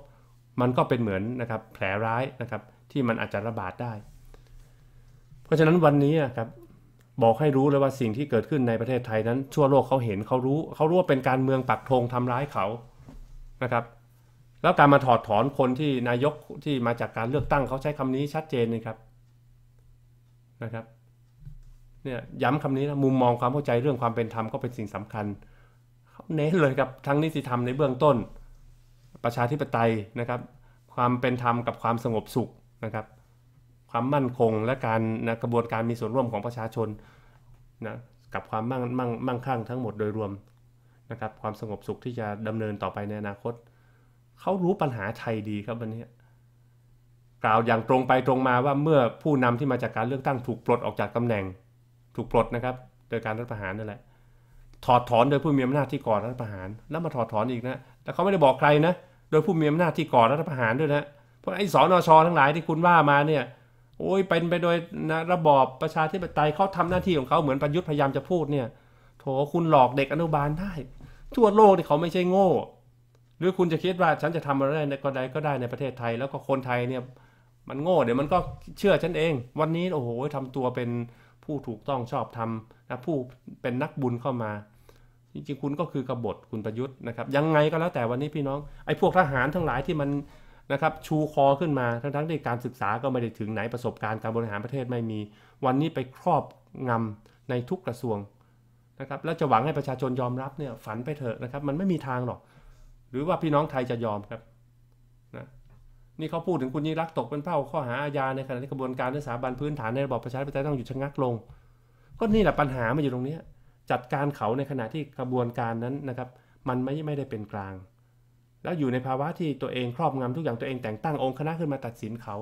มันก็เป็นเหมือนนะครับแผลร้ายนะครับที่มันอาจจะระบาดได้ เพราะฉะนั้นวันนี้นะครับบอกให้รู้เลยว่าสิ่งที่เกิดขึ้นในประเทศไทยนั้นทั่วโลกเขาเห็นเขารู้ เขารู้ว่าเป็นการเมืองปักธงทำร้ายเขานะครับ แล้วการมาถอดถอนคนที่นายกที่มาจากการเลือกตั้งเขาใช้คำนี้ชัดเจนเลยครับนะครับเนี่ยย้ำคำนี้นะมุมมองความเข้าใจเรื่องความเป็นธรรมก็เป็นสิ่งสำคัญเขาเน้นเลยครับทั้งนิติธรรมในเบื้องต้น ประชาธิปไตยนะครับ ความเป็นธรรมกับความสงบสุขนะครับความมั่นคงและการนะกระบวนการมีส่วนร่วมของประชาชนนะกับความมั่งมั่งมั่งคั่งทั้งหมดโดยรวมนะครับความสงบสุขที่จะดำเนินต่อไปในอนาคตเขารู้ปัญหาไทยดีครับวันนี้กล่าวอย่างตรงไปตรงมาว่าเมื่อผู้นำที่มาจากการเลือกตั้งถูกปลดออกจากตำแหน่งถูกปลดนะครับโดยการรัฐประหารนั่นแหละถอดถอนโดยผู้มีอำนาจที่ก่อรัฐประหาร แล้วมาถอดถอนอีกนะแต่เขาไม่ได้บอกใครนะโดยผู้มีอำนาจที่ก่อรัฐประหารด้วยนะเพราะไอ้สอนอชอทั้งหลายที่คุณว่ามาเนี่ยโอ้ยเป็นไปโดยนะระบอบประชาธิปไตยเขาทำหน้าที่ของเขาเหมือนประยุทธ์พยายามจะพูดเนี่ย โถคุณหลอกเด็กอนุบาลได้ทั่วโลกนี่เขาไม่ใช่โง่ หรือคุณจะคิดว่าฉันจะทำอะไรก็ได้ก็ได้ในประเทศไทยแล้วก็คนไทยเนี่ย มันโง่เดี๋ยวมันก็เชื่อฉันเอง วันนี้โอ้โหทำตัวเป็นผู้ถูกต้องชอบทำนะผู้เป็นนักบุญเข้ามาจริงๆคุณก็คือกบฏคุณประยุทธ์นะครับยังไงก็แล้วแต่วันนี้พี่น้องไอ้พวกทหารทั้งหลายที่มันนะครับชูคอขึ้นมาทั้งๆที่การศึกษาก็ไม่ได้ถึงไหนประสบการณ์การบริหารประเทศไม่มีวันนี้ไปครอบงำในทุกกระทรวงนะครับแล้วจะหวังให้ประชาชนยอมรับเนี่ยฝันไปเถอะนะครับมันไม่มีทางหรอก หรือว่าพี่น้องไทยจะยอมครับนะนี่เขาพูดถึงคุณยิ่งรักตกเป็นเป้า ข้อหาอาญาในขณะที่กระบวนการสถาบันพื้นฐานในระบอบประชาธิปไตยต้องหยุดชะงักลงก็นี่แหละปัญหามาอยู่ตรงนี้จัดการเขาในขณะที่กระบวนการนั้นนะครับมันไม่ไม่ได้เป็นกลางแล้วอยู่ในภาวะที่ตัวเองครอบงำทุกอย่างตัวเองแต่งตั้งองค์คณะขึ้นมาตัดสินเขา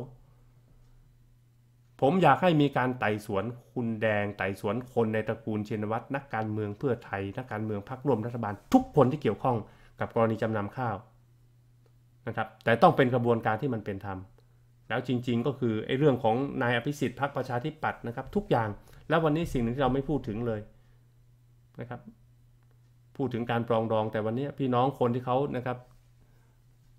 ผมอยากให้มีการไต่สวนคุณแดง ไต่สวนคนในตระกูลเชนวัตรนักการเมืองเพื่อไทย นักการเมืองพรรคร่วมรัฐบาลทุกคนที่เกี่ยวข้องกับกรณีจำนำข้าวนะครับ แต่ต้องเป็นกระบวนการที่มันเป็นธรรม แล้วจริงๆก็คือไอ้เรื่องของนายอภิสิทธิ์พรรคประชาธิปัตย์นะครับ ทุกอย่าง แล้ววันนี้สิ่งหนึ่งที่เราไม่พูดถึงเลยนะครับพูดถึงการปรองดองแต่วันนี้พี่น้องคนที่เขานะครับ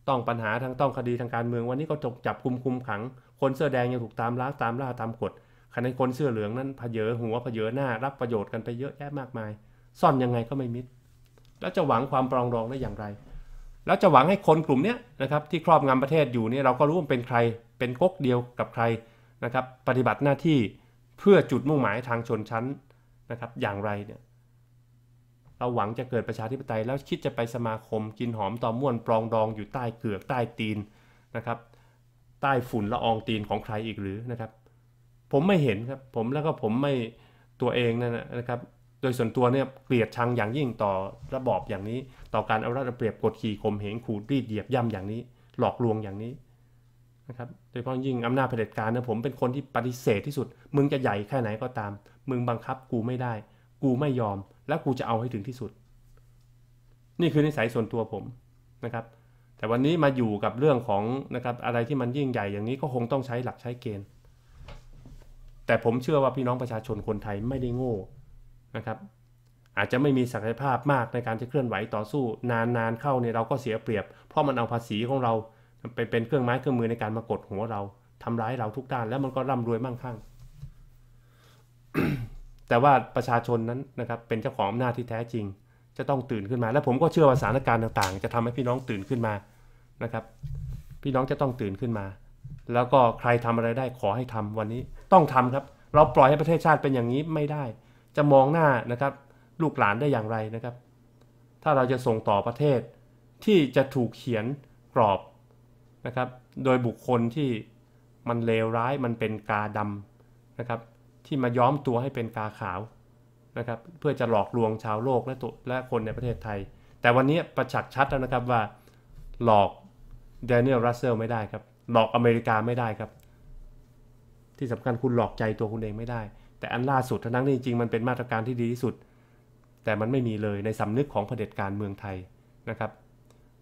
ต้องปัญหาทางต้องคดีทางการเมืองวันนี้ ก็จกจับคุมคุมขัง คนเสื้อแดงยังถูกตามล้าตามล่าตามกฎขณะคนเสื้อเหลืองนั้นพเยอหัวพเยอหน้ารับประโยชน์กันไปเยอะแยะมากมาย ซ่อนยังไงก็ไม่มิดแล้วจะหวังความปรองรองได้อย่างไรแล้วจะหวังให้คนกลุ่มนี้นะครับที่ครอบงำประเทศอยู่เนี่ยเราก็รู้ว่าเป็นใครเป็นก๊กเดียวกับใครนะครับ ปฏิบัติหน้าที่เพื่อจุดมุ่งหมายทางชนชั้นนะครับ อย่างไรเนี่ยเราหวังจะเกิดประชาธิปไตยแล้วคิดจะไปสมาคมกินหอมตอมม่วนปรองดอง อยู่ใต้เกือก ใต้ตีนนะครับใต้ฝุ่นละอองตีนของใครอีกหรือนะครับผมไม่เห็นครับผมแล้วก็ผมไม่ตัวเองนั่นนะครับโดยส่วนตัวเนี่ยเกลียดชังอย่างยิ่งต่อระบอบอย่างนี้ ต่อการเอารัดเอาเปรียบกดขี่ข่มเหงขูดรีดเหยียบย่ำอย่างนี้ หลอกลวงอย่างนี้นะครับโดยเฉพาะยิ่งอำนาจเผด็จการนะผมเป็นคนที่ปฏิเสธที่สุด มึงจะใหญ่แค่ไหนก็ตาม มึงบังคับกูไม่ได้กูไม่ยอม และกูจะเอาให้ถึงที่สุด นี่คือนิสัยส่วนตัวผมนะครับ แต่วันนี้มาอยู่กับเรื่องของนะครับอะไรที่มันยิ่งใหญ่อย่างนี้ก็คงต้องใช้หลักใช้เกณฑ์ แต่ผมเชื่อว่าพี่น้องประชาชนคนไทยไม่ได้โง่นะครับ อาจจะไม่มีศักยภาพมากในการจะเคลื่อนไหวต่อสู้นาน ๆ เข้าเนี่ยเราก็เสียเปรียบ เพราะมันเอาภาษีของเราไปเป็นเครื่องไม้เครื่องมือในการมากดหัวเราทำร้ายเราทุกด้านแล้วมันก็ร่ำรวยมั่งคั่งแต่ว่าประชาชนนั้นนะครับ เป็นเจ้าของอำนาจที่แท้จริง จะต้องตื่นขึ้นมา และผมก็เชื่อว่าสถานการณ์ต่างๆ จะทำให้พี่น้องตื่นขึ้นมานะครับ พี่น้องจะต้องตื่นขึ้นมา แล้วก็ใครทำอะไรได้ขอให้ทำวันนี้ต้องทำครับ เราปล่อยให้ประเทศชาติเป็นอย่างนี้ไม่ได้ จะมองหน้านะครับ ลูกหลานได้อย่างไรนะครับ ถ้าเราจะส่งต่อประเทศที่จะถูกเขียนกรอบนะครับ โดยบุคคลที่มันเลวร้ายมันเป็นกาดำนะครับที่มาย้อมตัวให้เป็นกาขาวนะครับ เพื่อจะหลอกลวงชาวโลกและตัวและคนในประเทศไทย แต่วันนี้ประจักษ์ชัดแล้วนะครับว่าหลอกเดนิเอลรัสเซลไม่ได้ครับ หลอกอเมริกาไม่ได้ครับ ที่สำคัญคุณหลอกใจตัวคุณเองไม่ได้ แต่อันล่าสุดทั้งนั้นจริงมันเป็นมาตรการที่ดีที่สุด แต่มันไม่มีเลยในสำนึกของเผด็จการเมืองไทยนะครับ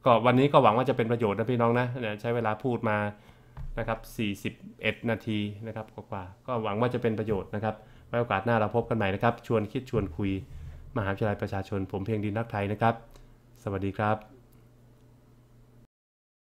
ก็วันนี้ก็หวังว่าจะเป็นประโยชน์นะพี่น้องนะใช้เวลาพูดมานะครับ 41 นาทีนะครับกว่า ก็หวังว่าจะเป็นประโยชน์นะครับ ไว้โอกาสหน้าเราพบกันใหม่นะครับ ชวนคิดชวนคุย มหาวิทยาลัยประชาชนผมเพียงดินรักไทยนะครับ สวัสดีครับ